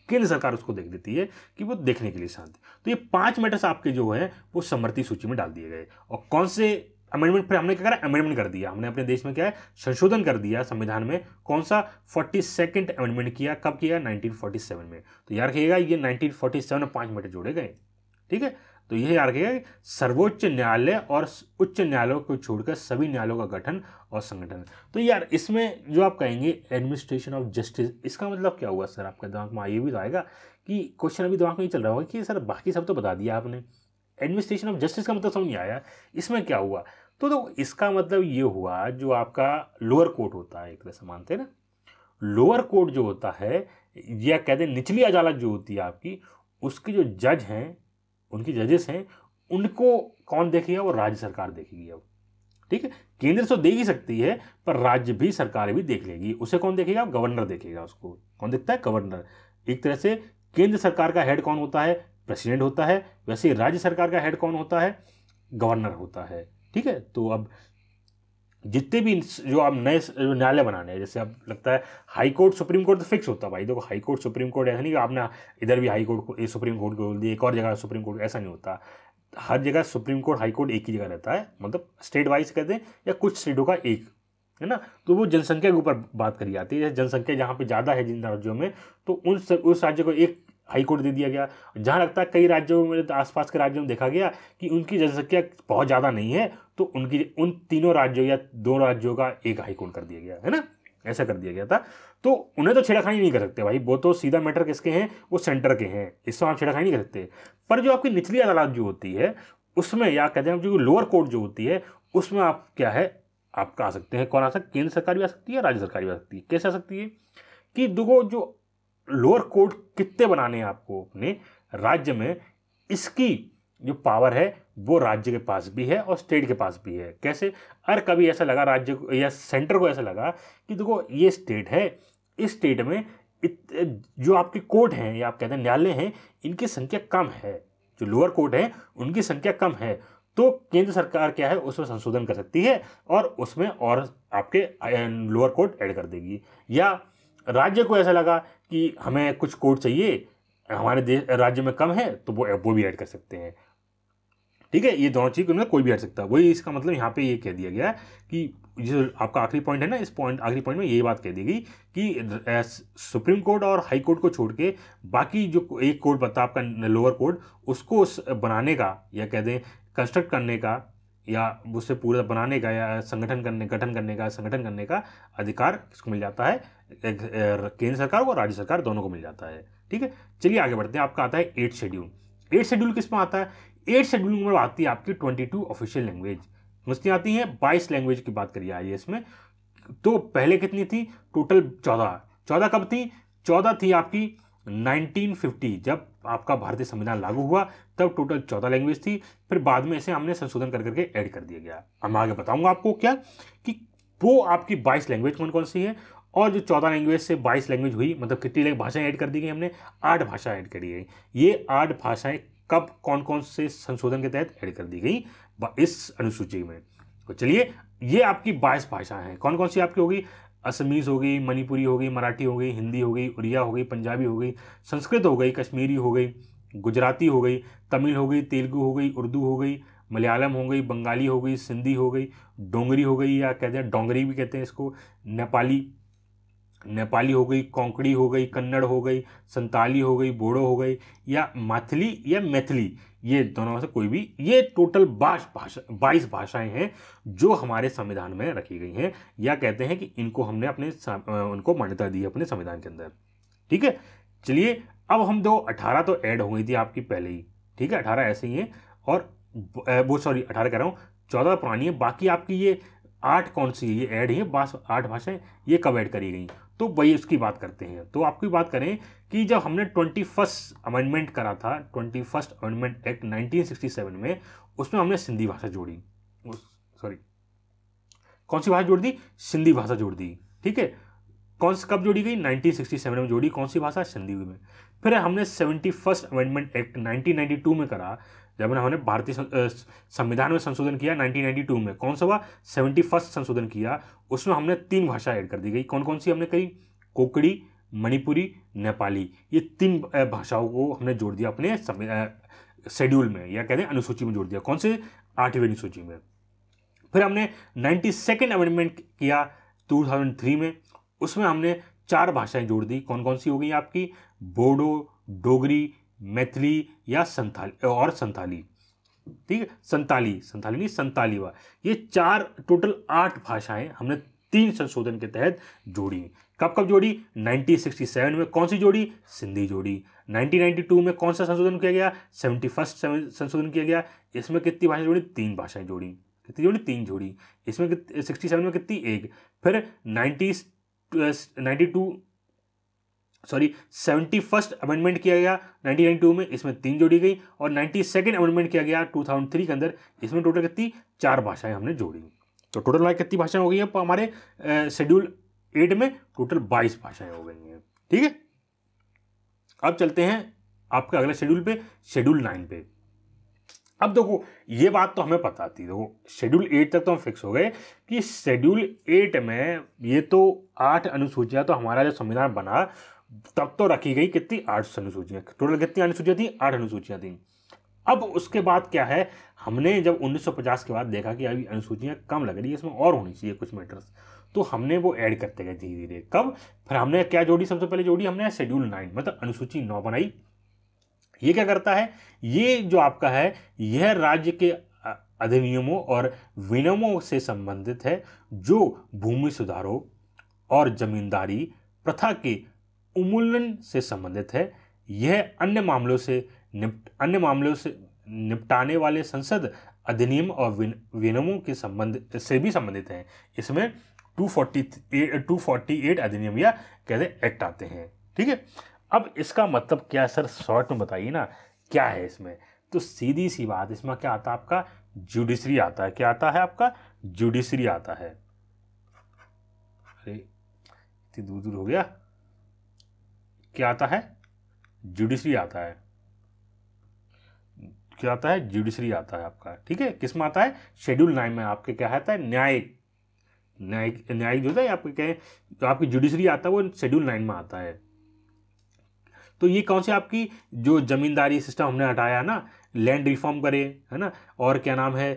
केंद्र सरकार उसको देख देती है कि वो देखने के लिए शांत तो ये पांच मैटर्स आपके जो है वो समर्थी सूची में डाल दिए गए और कौन से अमेंडमेंट फिर हमने क्या करा अमेंडमेंट कर दिया हमने अपने देश में क्या है संशोधन कर दिया संविधान में कौन सा फोर्टी सेकेंड अमेंडमेंट किया कब किया 1947 में तो याद रखिएगा ये 1947 में पांच मैटर जोड़े गए ठीक है तो ये याद रखिएगा सर्वोच्च न्यायालय और उच्च न्यायालयों को छोड़कर सभी न्यायालयों का गठन और संगठन तो यार इसमें जो आप कहेंगे एडमिनिस्ट्रेशन ऑफ जस्टिस इसका मतलब क्या हुआ सर आपके दिमाग में ये भी तो आएगा कि क्वेश्चन अभी दिमाग में ये चल रहा होगा कि सर बाकी सब तो बता दिया आपने एडमिनिस्ट्रेशन ऑफ जस्टिस का मतलब समझ नहीं आया इसमें क्या हुआ तो तो इसका मतलब ये हुआ जो आपका लोअर कोर्ट होता है एक तरह से मानते हैं ना लोअर कोर्ट जो होता है या कहते हैं निचली अदालत जो होती है आपकी उसके जो जज हैं उनके जजेस हैं उनको कौन देखेगा वो राज्य सरकार देखेगी अब ठीक है केंद्र तो देख ही सकती है पर राज्य भी सरकार भी देख लेगी उसे कौन देखेगा गवर्नर देखेगा उसको कौन देखता है गवर्नर एक तरह से केंद्र सरकार का हेड कौन होता है प्रेसिडेंट होता है वैसे राज्य सरकार का हेड कौन होता है गवर्नर होता है ठीक है तो अब जितने भी जो आप नए न्यायालय बनाने हैं जैसे अब लगता है हाई कोर्ट सुप्रीम कोर्ट तो फिक्स होता है भाई देखो हाई कोर्ट सुप्रीम कोर्ट ऐसा नहीं कि आपने इधर भी हाई कोर्ट को सुप्रीम कोर्ट को बोल दिया एक और जगह सुप्रीम कोर्ट ऐसा नहीं होता हर जगह सुप्रीम कोर्ट हाई कोर्ट एक ही जगह रहता है मतलब स्टेट वाइज कहते हैं या कुछ स्टेटों का एक है ना तो वो जनसंख्या के ऊपर बात करी जाती है जनसंख्या जहाँ पर ज़्यादा है जिन राज्यों में तो उन उस राज्य को एक हाई कोर्ट दे दिया गया जहाँ लगता है कई राज्यों में आसपास के राज्यों में देखा गया कि उनकी जनसंख्या बहुत ज़्यादा नहीं है तो उनकी उन तीनों राज्यों या दो राज्यों का एक हाईकोर्ट कर दिया गया है ना ऐसा कर दिया गया था तो उन्हें तो छेड़खानी नहीं कर सकते भाई वो तो सीधा मैटर किसके हैं वो सेंटर के हैं इसमें आप छेड़खानी नहीं कर सकते पर जो आपकी निचली अदालत जो होती है उसमें या कहते हैं जो लोअर कोर्ट जो होती है उसमें आप क्या है आप आ सकते हैं कौन आ सकते केंद्र सरकार भी आ सकती है राज्य सरकार भी आ सकती है कैसे आ सकती है कि दुगो जो लोअर कोर्ट कितने बनाने हैं आपको अपने राज्य में इसकी जो पावर है वो राज्य के पास भी है और स्टेट के पास भी है कैसे अगर कभी ऐसा लगा राज्य को या सेंटर को ऐसा लगा कि देखो ये स्टेट है इस स्टेट में इत, जो आपके कोर्ट हैं या आप कहते हैं न्यायालय हैं इनकी संख्या कम है जो लोअर कोर्ट हैं उनकी संख्या कम है तो केंद्र सरकार क्या है उसमें संशोधन कर सकती है और उसमें और आपके लोअर कोर्ट ऐड कर देगी या राज्य को ऐसा लगा कि हमें कुछ कोर्ट चाहिए हमारे देश राज्य में कम है तो वो वो भी ऐड कर सकते हैं ठीक है ये दोनों चीज़ को मतलब कोई भी हट सकता है वही इसका मतलब यहाँ पे ये कह दिया गया कि जो आपका आखिरी पॉइंट है ना इस पॉइंट आखिरी पॉइंट में यही बात कह दी गई कि सुप्रीम कोर्ट और हाई कोर्ट को छोड़ के बाकी जो एक कोर्ट बता आपका लोअर कोर्ट उसको उस बनाने का या कह दें कंस्ट्रक्ट करने का या उससे पूरा बनाने का या संगठन करने गठन करने का संगठन करने का अधिकार किसको मिल जाता है केंद्र सरकार और राज्य सरकार दोनों को मिल जाता है ठीक है चलिए आगे बढ़ते हैं आपका आता है एट शेड्यूल एट शेड्यूल किस में आता है एट शेड्यूल नंबर आती है आपकी ट्वेंटी टू ऑफिशियल लैंग्वेज मुझसे आती है बाईस लैंग्वेज की बात करिए आई में तो पहले कितनी थी टोटल चौदह चौदह कब थी चौदह थी आपकी 1950 जब आपका भारतीय संविधान लागू हुआ तब टोटल चौदह लैंग्वेज थी फिर बाद में इसे हमने संशोधन कर करके ऐड कर दिया गया अब मैं आगे बताऊंगा आपको क्या कि वो आपकी बाईस लैंग्वेज कौन कौन सी है और जो चौदह लैंग्वेज से बाईस लैंग्वेज हुई मतलब कितनी भाषाएं ऐड कर दी गई हमने आठ भाषाएं ऐड करी गई ये आठ भाषाएं कब कौन कौन से संशोधन के तहत ऐड कर दी गई इस अनुसूची में तो चलिए ये आपकी बाईस भाषाएं हैं कौन कौन सी आपकी होगी असमीज़ हो गई मणिपुरी हो गई मराठी हो गई हिंदी हो गई उड़िया हो गई पंजाबी हो गई संस्कृत हो गई कश्मीरी हो गई गुजराती हो गई तमिल हो गई तेलुगु हो गई उर्दू हो गई मलयालम हो गई बंगाली हो गई सिंधी हो गई डोंगरी हो गई या कहते हैं डोंगरी भी कहते हैं इसको नेपाली नेपाली हो गई कोंकणी हो गई कन्नड़ हो गई संताली हो गई बोडो हो गई या माथली या मैथिली ये दोनों से कोई भी ये टोटल बाईस भाषा बाईस भाषाएं हैं जो हमारे संविधान में रखी गई हैं या कहते हैं कि इनको हमने अपने उनको मान्यता दी है अपने संविधान के अंदर ठीक है चलिए अब हम दो अठारह तो ऐड हो गई थी आपकी पहले ही ठीक है अठारह ऐसे ही हैं और वो सॉरी अठारह कह रहा हूँ चौदह पुरानी है बाकी आपकी ये आठ कौन सी ये ऐड है बास आठ भाषाएं ये कब ऐड करी गई तो वही उसकी बात करते हैं तो आपकी बात करें कि जब हमने ट्वेंटी फर्स्ट अमेंडमेंट करा था ट्वेंटी फर्स्ट अमेंडमेंट एक्ट 1967 में उसमें हमने सिंधी भाषा जोड़ी सॉरी कौन सी भाषा जोड़ दी सिंधी भाषा जोड़ दी ठीक है कौन सी कब जोड़ी गई 1967 में जोड़ी कौन सी भाषा सिंधी में फिर हमने सेवेंटी फर्स्ट अमेंडमेंट एक्ट 1992 में करा जब उन्होंने भारतीय संविधान में संशोधन किया 1992 में कौन सा हुआ सेवेंटी फर्स्ट संशोधन किया उसमें हमने तीन भाषा ऐड कर दी गई कौन कौन सी हमने कही कोकड़ी मणिपुरी नेपाली ये तीन भाषाओं को हमने जोड़ दिया अपने शेड्यूल में या कहते हैं अनुसूची में जोड़ दिया कौन से आठवीं अनुसूची में फिर हमने नाइन्टी सेकेंड अमेंडमेंट किया थ्री में उसमें हमने चार भाषाएं जोड़ दी कौन कौन सी हो गई आपकी बोडो डोगरी मैथिली या संथाली और संथाली ठीक है संताली संथाली नहीं वा ये चार टोटल आठ भाषाएं हमने तीन संशोधन के तहत जोड़ी कब कब जोड़ी 1967 में कौन सी जोड़ी सिंधी जोड़ी 1992 में कौन सा संशोधन किया गया सेवेंटी फर्स्ट संशोधन किया गया इसमें कितनी भाषाएं जोड़ी तीन भाषाएं जोड़ी कितनी जोड़ी तीन जोड़ी इसमें सिक्सटी सेवन में कितनी एक फिर ninety ninety two sorry seventy first amendment किया गया टू में इसमें तीन जोड़ी गई और नाइन्टी सेकेंड अमेंडमेंट किया गया टू थाउजेंड थ्री के अंदर इसमें टोटल कितनी चार भाषाएं हमने जोड़ी तो टोटल हमारी कितनी भाषाएं हो गई हैं हमारे शेड्यूल एट में टोटल बाईस भाषाएं हो गई हैं ठीक है अब चलते हैं आपका अगला शेड्यूल पे शेड्यूल नाइन पे अब देखो ये बात तो हमें पता थी देखो शेड्यूल एट तक तो हम फिक्स हो गए कि शेड्यूल एट में ये तो आठ अनुसूचियाँ तो हमारा जो संविधान बना तब तो रखी गई कितनी आठ अनुसूचियाँ टोटल कितनी अनुसूचियाँ थी आठ अनुसूचियाँ थी अब उसके बाद क्या है हमने जब 1950 के बाद देखा कि अभी अनुसूचियाँ कम लग रही है इसमें और होनी चाहिए कुछ मैटर्स तो हमने वो ऐड करते गए धीरे धीरे कब फिर हमने क्या जोड़ी सबसे पहले जोड़ी हमने शेड्यूल नाइन मतलब अनुसूची नौ बनाई ये क्या करता है ये जो आपका है यह राज्य के अधिनियमों और विनियमों से संबंधित है जो भूमि सुधारों और जमींदारी प्रथा के उन्मूलन से संबंधित है यह अन्य मामलों से निपट अन्य मामलों से निपटाने वाले संसद अधिनियम और विनियमों के संबंध से भी संबंधित हैं इसमें 248 248 अधिनियम या कहते एक्ट आते हैं ठीक है अब इसका मतलब क्या सर शॉर्ट में बताइए ना क्या है इसमें तो सीधी सी बात इसमें क्या आता है आपका जुडिशरी आता है क्या आता है आपका जुडिशरी आता है अरे इतनी दूर दूर हो गया क्या आता है जुडिशरी आता है क्या आता है जुडिशरी आता है आपका ठीक है किस में आता है शेड्यूल नाइन में आपके क्या आता है न्यायिक न्यायिक न्यायिक जो होता है आपके क्या आपकी जुडिशरी आता है वो शेड्यूल नाइन में आता है तो ये कौन से आपकी जो ज़मींदारी सिस्टम हमने हटाया है ना लैंड रिफॉर्म करे है ना और क्या नाम है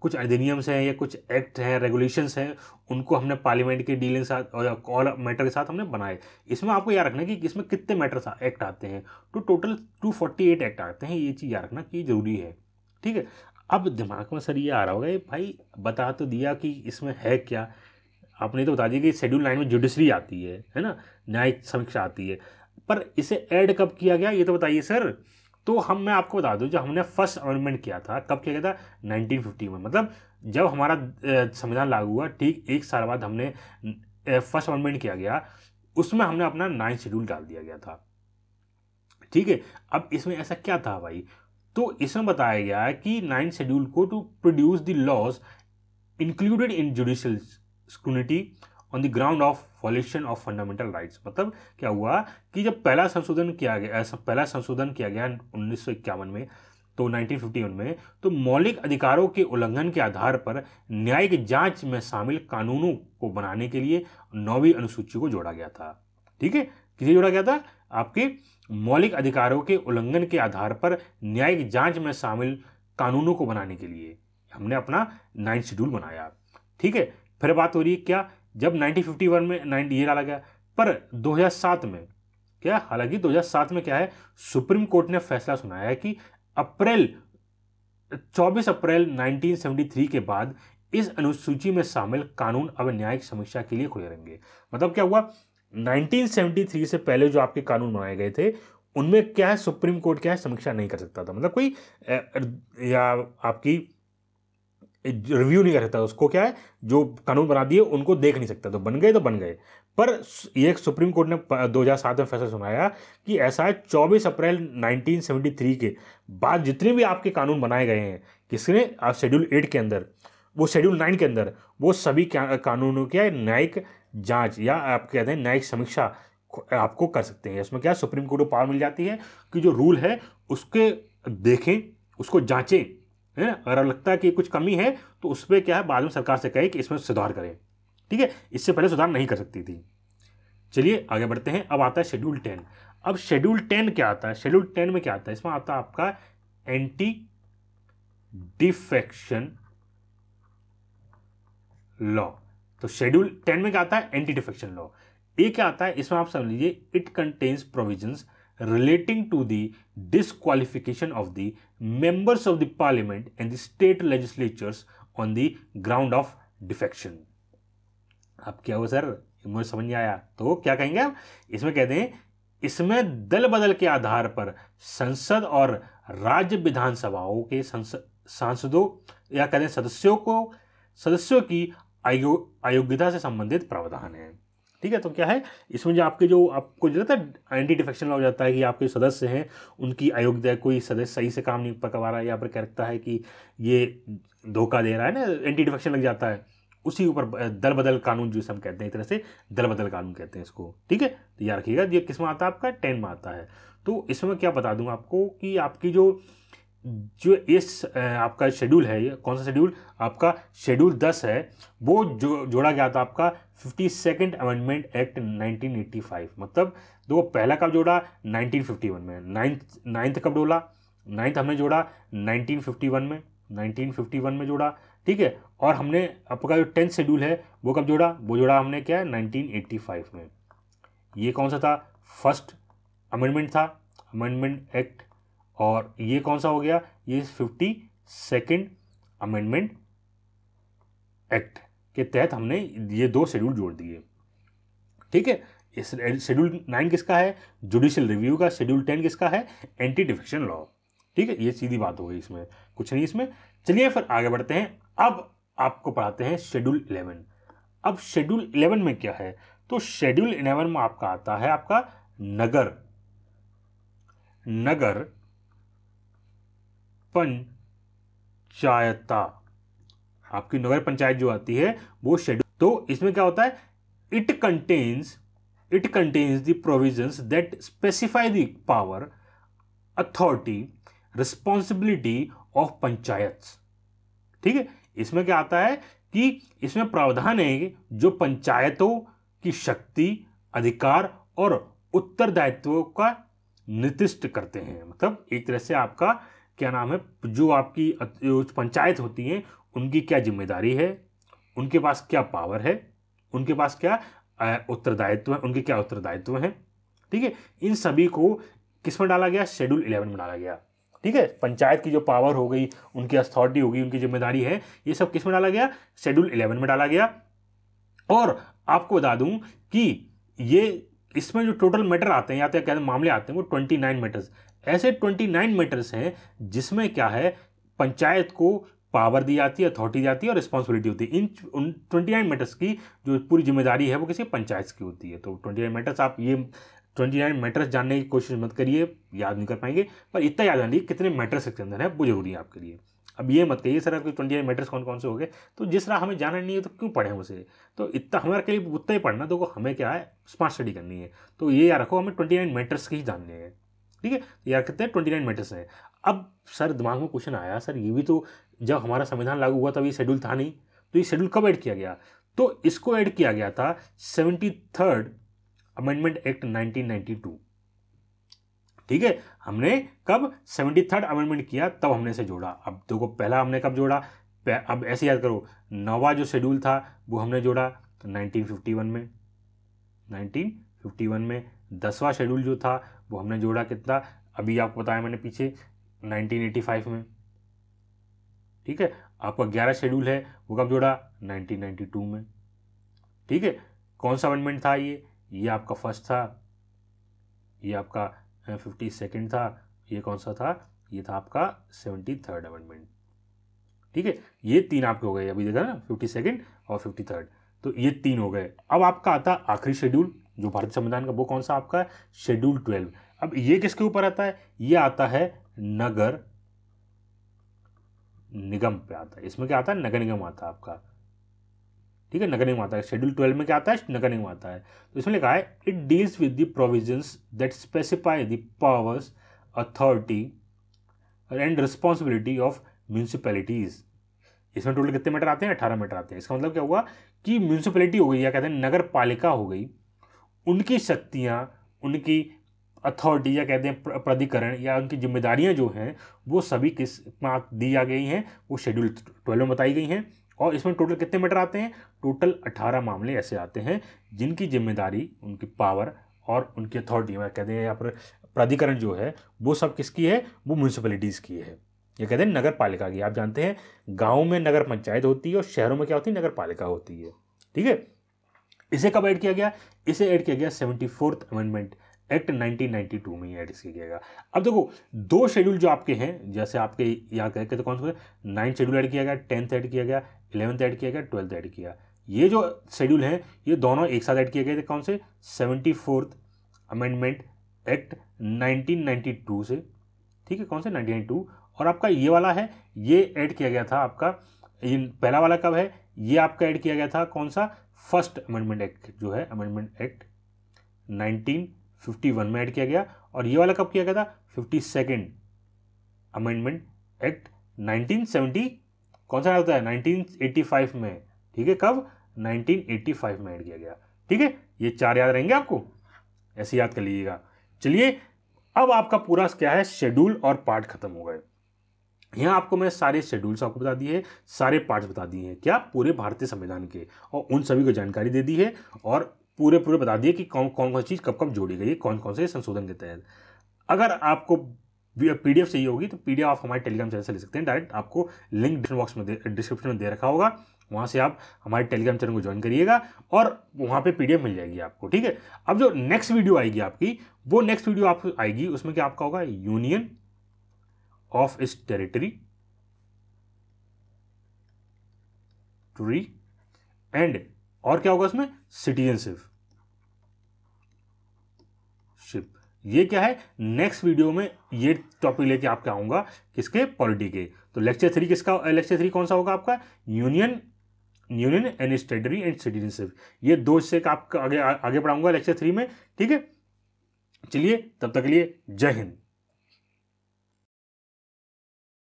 कुछ अधिनियम्स हैं या कुछ एक्ट हैं रेगुलेशंस हैं उनको हमने पार्लियामेंट के डीलिंग के साथ और ऑल मैटर के साथ हमने बनाए इसमें आपको याद रखना कि इसमें कितने मैटर्स एक्ट आते हैं तो total two forty eight act आते हैं ये चीज़ याद रखना कि ज़रूरी है ठीक है अब दिमाग में सर ये आ रहा होगा भाई बता तो दिया कि इसमें है क्या आपने तो बता दिया कि शेड्यूल लाइन में जुडिशरी आती है है ना न्यायिक समीक्षा आती है पर इसे ऐड कब किया गया ये तो बताइए सर तो हम मैं आपको बता दूं जब हमने फर्स्ट अमेंडमेंट किया था कब किया गया था 1950 में मतलब जब हमारा संविधान लागू हुआ ठीक एक साल बाद हमने फर्स्ट अमेंडमेंट किया गया उसमें हमने अपना नाइन्थ शेड्यूल डाल दिया गया था ठीक है अब इसमें ऐसा क्या था भाई तो इसमें बताया गया है कि नाइन्थ शेड्यूल को to produce the laws included in judicial scrutiny on the ground of violation of fundamental rights मतलब क्या हुआ कि जब पहला संशोधन किया गया ऐसा पहला संशोधन किया गया उन्नीस में तो 1951 में तो मौलिक अधिकारों के उल्लंघन के आधार पर न्यायिक जांच में शामिल कानूनों को बनाने के लिए नौवीं अनुसूची को जोड़ा गया था ठीक है किसे जोड़ा गया था आपके मौलिक अधिकारों के उल्लंघन के आधार पर न्यायिक जांच में शामिल कानूनों को बनाने के लिए हमने अपना नाइन्थ शेड्यूल बनाया ठीक है फिर बात हो रही है क्या जब 1951 में 90 ये डाला गया पर 2007 में क्या हालांकि 2007 में क्या है सुप्रीम कोर्ट ने फैसला सुनाया है कि अप्रैल 24 अप्रैल 1973 के बाद इस अनुसूची में शामिल कानून अब न्यायिक समीक्षा के लिए खुले रहेंगे मतलब क्या हुआ 1973 से पहले जो आपके कानून बनाए गए थे उनमें क्या है सुप्रीम कोर्ट क्या है समीक्षा नहीं कर सकता था मतलब कोई या आपकी रिव्यू नहीं कर सकता उसको क्या है जो कानून बना दिए उनको देख नहीं सकता तो बन गए तो बन गए पर ये सुप्रीम कोर्ट ने 2007 में फैसला सुनाया कि ऐसा है 24 अप्रैल 1973 के बाद जितने भी आपके कानून बनाए गए हैं किसने आप शेड्यूल एट के अंदर वो शेड्यूल नाइन के अंदर वो सभी कानूनों की न्यायिक जाँच या आप कहते हैं न्यायिक समीक्षा आपको कर सकते हैं इसमें क्या सुप्रीम कोर्ट को पावर मिल जाती है कि जो रूल है उसके देखें उसको जाँचें है ना अगर लगता है कि कुछ कमी है तो उस पर क्या है बाद में सरकार से कहे कि इसमें सुधार करें ठीक है इससे पहले सुधार नहीं कर सकती थी चलिए आगे बढ़ते हैं अब आता है शेड्यूल टेन अब शेड्यूल टेन क्या आता है शेड्यूल टेन में क्या आता है इसमें आता है आपका एंटी डिफेक्शन लॉ तो शेड्यूल टेन में क्या आता है एंटी डिफेक्शन लॉ ये क्या आता है इसमें आप समझ लीजिए it contains provision relating to the disqualification of the members of the parliament and the state legislatures on the ground of defection. अब क्या हुआ सर मुझे समझ नहीं आया तो क्या कहेंगे आप इसमें कह दें इसमें दल बदल के आधार पर संसद और राज्य विधानसभाओं के सांसदों या कह दें सदस्यों को सदस्यों की अयोग्यता आयो, से संबंधित प्रावधान है ठीक है तो क्या है इसमें जो आपके जो आपको जो रहता है एंटी डिफेक्शन हो जाता है कि आपके सदस्य हैं उनकी अयोग्य कोई सदस्य सही से काम नहीं पकवा रहा है या फिर कह रखता है कि ये धोखा दे रहा है ना एंटी डिफेक्शन लग जाता है उसी ऊपर दल बदल कानून जिसे हम कहते हैं एक तरह से दल बदल कानून कहते हैं इसको ठीक है तो याद रखिएगा ये किस में आता है आपका टेन में आता है तो इसमें क्या बता दूँ आपको कि आपकी जो जो इस आपका शेड्यूल है ये कौन सा शेड्यूल आपका शेड्यूल दस है वो जो जोड़ा गया था आपका फिफ्टी सेकेंड अमेंडमेंट एक्ट 1985 मतलब देखो पहला कब जोड़ा 1951 में नाइन्थ नाइन्थ कब जोड़ा नाइन्थ हमने जोड़ा 1951 में 1951 में जोड़ा ठीक है और हमने आपका जो टेंथ शेड्यूल है वो कब जोड़ा वो जोड़ा हमने क्या है फाइव में ये कौन सा था फर्स्ट अमेंडमेंट था अमेंडमेंट एक्ट और ये कौन सा हो गया ये फिफ्टी सेकेंड अमेंडमेंट एक्ट के तहत हमने ये दो शेड्यूल जोड़ दिए ठीक है शेड्यूल नाइन किसका है जुडिशियल रिव्यू का शेड्यूल टेन किसका है एंटी डिफेक्शन लॉ ठीक है ये सीधी बात हो गई इसमें कुछ नहीं इसमें चलिए फिर आगे बढ़ते हैं अब आपको पढ़ाते हैं शेड्यूल इलेवन अब शेड्यूल इलेवन में क्या है तो शेड्यूल इलेवन में आपका आता है आपका नगर नगर पंचायत आपकी नगर पंचायत जो आती है वो शेड्यूल तो इसमें क्या होता है it contains it contains the provisions that specify the power authority responsibility of panchayat ठीक है इसमें क्या आता है कि इसमें प्रावधान है जो पंचायतों की शक्ति अधिकार और उत्तरदायित्व का निर्दिष्ट करते हैं मतलब एक तरह से आपका क्या नाम है जो आपकी पंचायत होती हैं उनकी क्या जिम्मेदारी है उनके पास क्या पावर है उनके पास क्या उत्तरदायित्व है उनके क्या उत्तरदायित्व हैं ठीक है इन सभी को किस में डाला गया शेड्यूल इलेवन में डाला गया ठीक है पंचायत की जो पावर हो गई उनकी अथॉरिटी होगी उनकी जिम्मेदारी है ये सब किस में डाला गया शेड्यूल इलेवन में डाला गया और आपको बता दूं कि ये इसमें जो टोटल मैटर आते हैं या तो कहते हैं मामले आते हैं वो ट्वेंटी नाइन मैटर्स ऐसे 29 मैटर्स हैं जिसमें क्या है पंचायत को पावर दी जाती है अथॉरिटी जाती है और रिस्पॉन्सिबिलिटी होती है इन ट्वेंटी नाइन मैटर्स की जो पूरी जिम्मेदारी है वो किसी पंचायत की होती है तो ट्वेंटी नाइन मैटर्स आप ये ट्वेंटी नाइन मैटर्स जानने की कोशिश मत करिए याद नहीं कर पाएंगे पर इतना याद आने कितने मैटर्स इसके अंदर है वो जरूरी है आपके लिए अब ये मत कहिए सर आपके ट्वेंटी नाइन मैटर्स कौन कौन से हो गए तो जिस राह हमें जाना नहीं है तो क्यों पढ़ें उसे तो इतना हमारे के लिए उतना ही पढ़ना तो हमें क्या है स्मार्ट स्टडी करनी है तो ये याद रखो हमें ट्वेंटी नाइन मैटर्स के ही जानने हैं ठीक है यार कितने ट्वेंटी नाइन मैटर्स हैं अब सर दिमाग में क्वेश्चन आया सर ये भी तो जब हमारा संविधान लागू हुआ तब ये शेड्यूल था नहीं तो ये शेड्यूल कब ऐड किया गया तो इसको ऐड किया गया था seventy third amendment act nineteen two ठीक है हमने कब सेवेंटी थर्ड अमेंडमेंट किया तब हमने इसे जोड़ा अब देखो पहला हमने कब जोड़ा अब ऐसे याद करो नवा जो शेड्यूल था वो हमने जोड़ा तो वन में नाइनटीन फिफ्टी वन में दसवां शेड्यूल जो था वो हमने जोड़ा कितना अभी आपको बताया मैंने पीछे 1985 में ठीक है आपका ग्यारह शेड्यूल है वो कब जोड़ा 1992 में ठीक है कौन सा अमेंडमेंट था ये ये आपका फर्स्ट था ये आपका फिफ्टी सेकेंड था ये कौन सा था ये था आपका सेवेंटी थर्ड अमेंडमेंट ठीक है ये तीन आपके हो गए अभी देखा ना फिफ्टी सेकेंड और फिफ्टी थर्ड तो ये तीन हो गए अब आपका आता आखिरी शेड्यूल जो भारतीय संविधान का वो कौन सा आपका शेड्यूल ट्वेल्व अब ये किसके ऊपर आता है ये आता है नगर निगम पे आता है इसमें क्या आता है नगर निगम आता है आपका ठीक है नगर निगम आता है शेड्यूल ट्वेल्व में क्या आता है नगर निगम आता है तो इसमें लिखा है it deals with the provisions that specify the powers authority and responsibility of municipalities इसमें टोटल कितने मीटर आते हैं अठारह मीटर आते हैं इसका मतलब क्या हुआ कि म्यूनसिपैलिटी हो गई या कहते हैं नगर पालिका हो गई उनकी शक्तियाँ उनकी अथॉरिटी या कहते हैं प्राधिकरण या उनकी जिम्मेदारियाँ जो हैं वो सभी किस दी जा गई हैं वो शेड्यूल ट्वेल्व में बताई गई हैं और इसमें टोटल कितने मैटर आते हैं टोटल अठारह मामले ऐसे आते हैं जिनकी जिम्मेदारी उनकी पावर और उनकी अथॉरिटी में कहते हैं या पर प्राधिकरण जो है वो सब किसकी है वो म्यूनसिपलिटीज़ की है ये कहते हैं नगर पालिका की आप जानते हैं गाँव में नगर पंचायत होती है और शहरों में क्या होती है नगर पालिका होती है ठीक है इसे कब ऐड किया गया इसे ऐड किया गया सेवेंटी फोर्थ अमेंडमेंट एक्ट 1992 में ऐड किया किया अब देखो दो शेड्यूल जो आपके हैं जैसे आपके यहाँ कह तो कौन सा नाइन्थ शेड्यूल ऐड किया गया टेंथ ऐड किया गया इलेवंथ ऐड किया गया ट्वेल्थ ऐड किया ये जो शेड्यूल हैं ये दोनों एक साथ ऐड किए गए थे कौन से seventy fourth amendment act nineteen से ठीक है कौन से नाइनटीन और आपका ये वाला है ये ऐड किया गया था आपका ये पहला वाला कब है ये आपका ऐड किया गया था कौन सा फर्स्ट अमेंडमेंट एक्ट जो है अमेंडमेंट एक्ट 1951 में ऐड किया गया और ये वाला कब किया गया था फिफ्टी सेकेंड अमेंडमेंट एक्ट 1970 कौन सा होता है 1985 में ठीक है कब 1985 में ऐड किया गया ठीक है ये चार याद रहेंगे आपको ऐसे याद कर लीजिएगा चलिए अब आपका पूरा क्या है शेड्यूल और पार्ट खत्म हो गए यहाँ आपको मैंने सारे शेड्यूल्स आपको बता दिए हैं सारे पार्ट्स बता दिए हैं क्या पूरे भारतीय संविधान के और उन सभी को जानकारी दे दी है और पूरे पूरे बता दिए कि कौन कौन कौन चीज़ कब कब जोड़ी गई है कौन कौन से संशोधन के तहत अगर आपको पी डी एफ चाहिए होगी तो पी डी एफ आप हमारे टेलीग्राम चैनल से ले सकते हैं डायरेक्ट आपको लिंक बॉक्स में डिस्क्रिप्शन में दे रखा होगा वहाँ से आप हमारे टेलीग्राम चैनल को ज्वाइन करिएगा और वहाँ पे पीडीएफ मिल जाएगी आपको ठीक है अब जो नेक्स्ट वीडियो आएगी आपकी वो नेक्स्ट वीडियो आपको आएगी उसमें क्या आपका होगा यूनियन of its territory टूरी एंड और क्या होगा उसमें सिटीजनशिप शिप ये क्या है नेक्स्ट वीडियो में ये टॉपिक लेके आपके आऊंगा किसके पॉलिटी के तो लेक्चर थ्री किसका लेक्चर थ्री कौन सा होगा आपका union union and territory and citizenship ये दो हिस्से का आपका आगे आगे पढ़ाऊंगा लेक्चर थ्री में ठीक है चलिए तब तक के लिए जय हिंद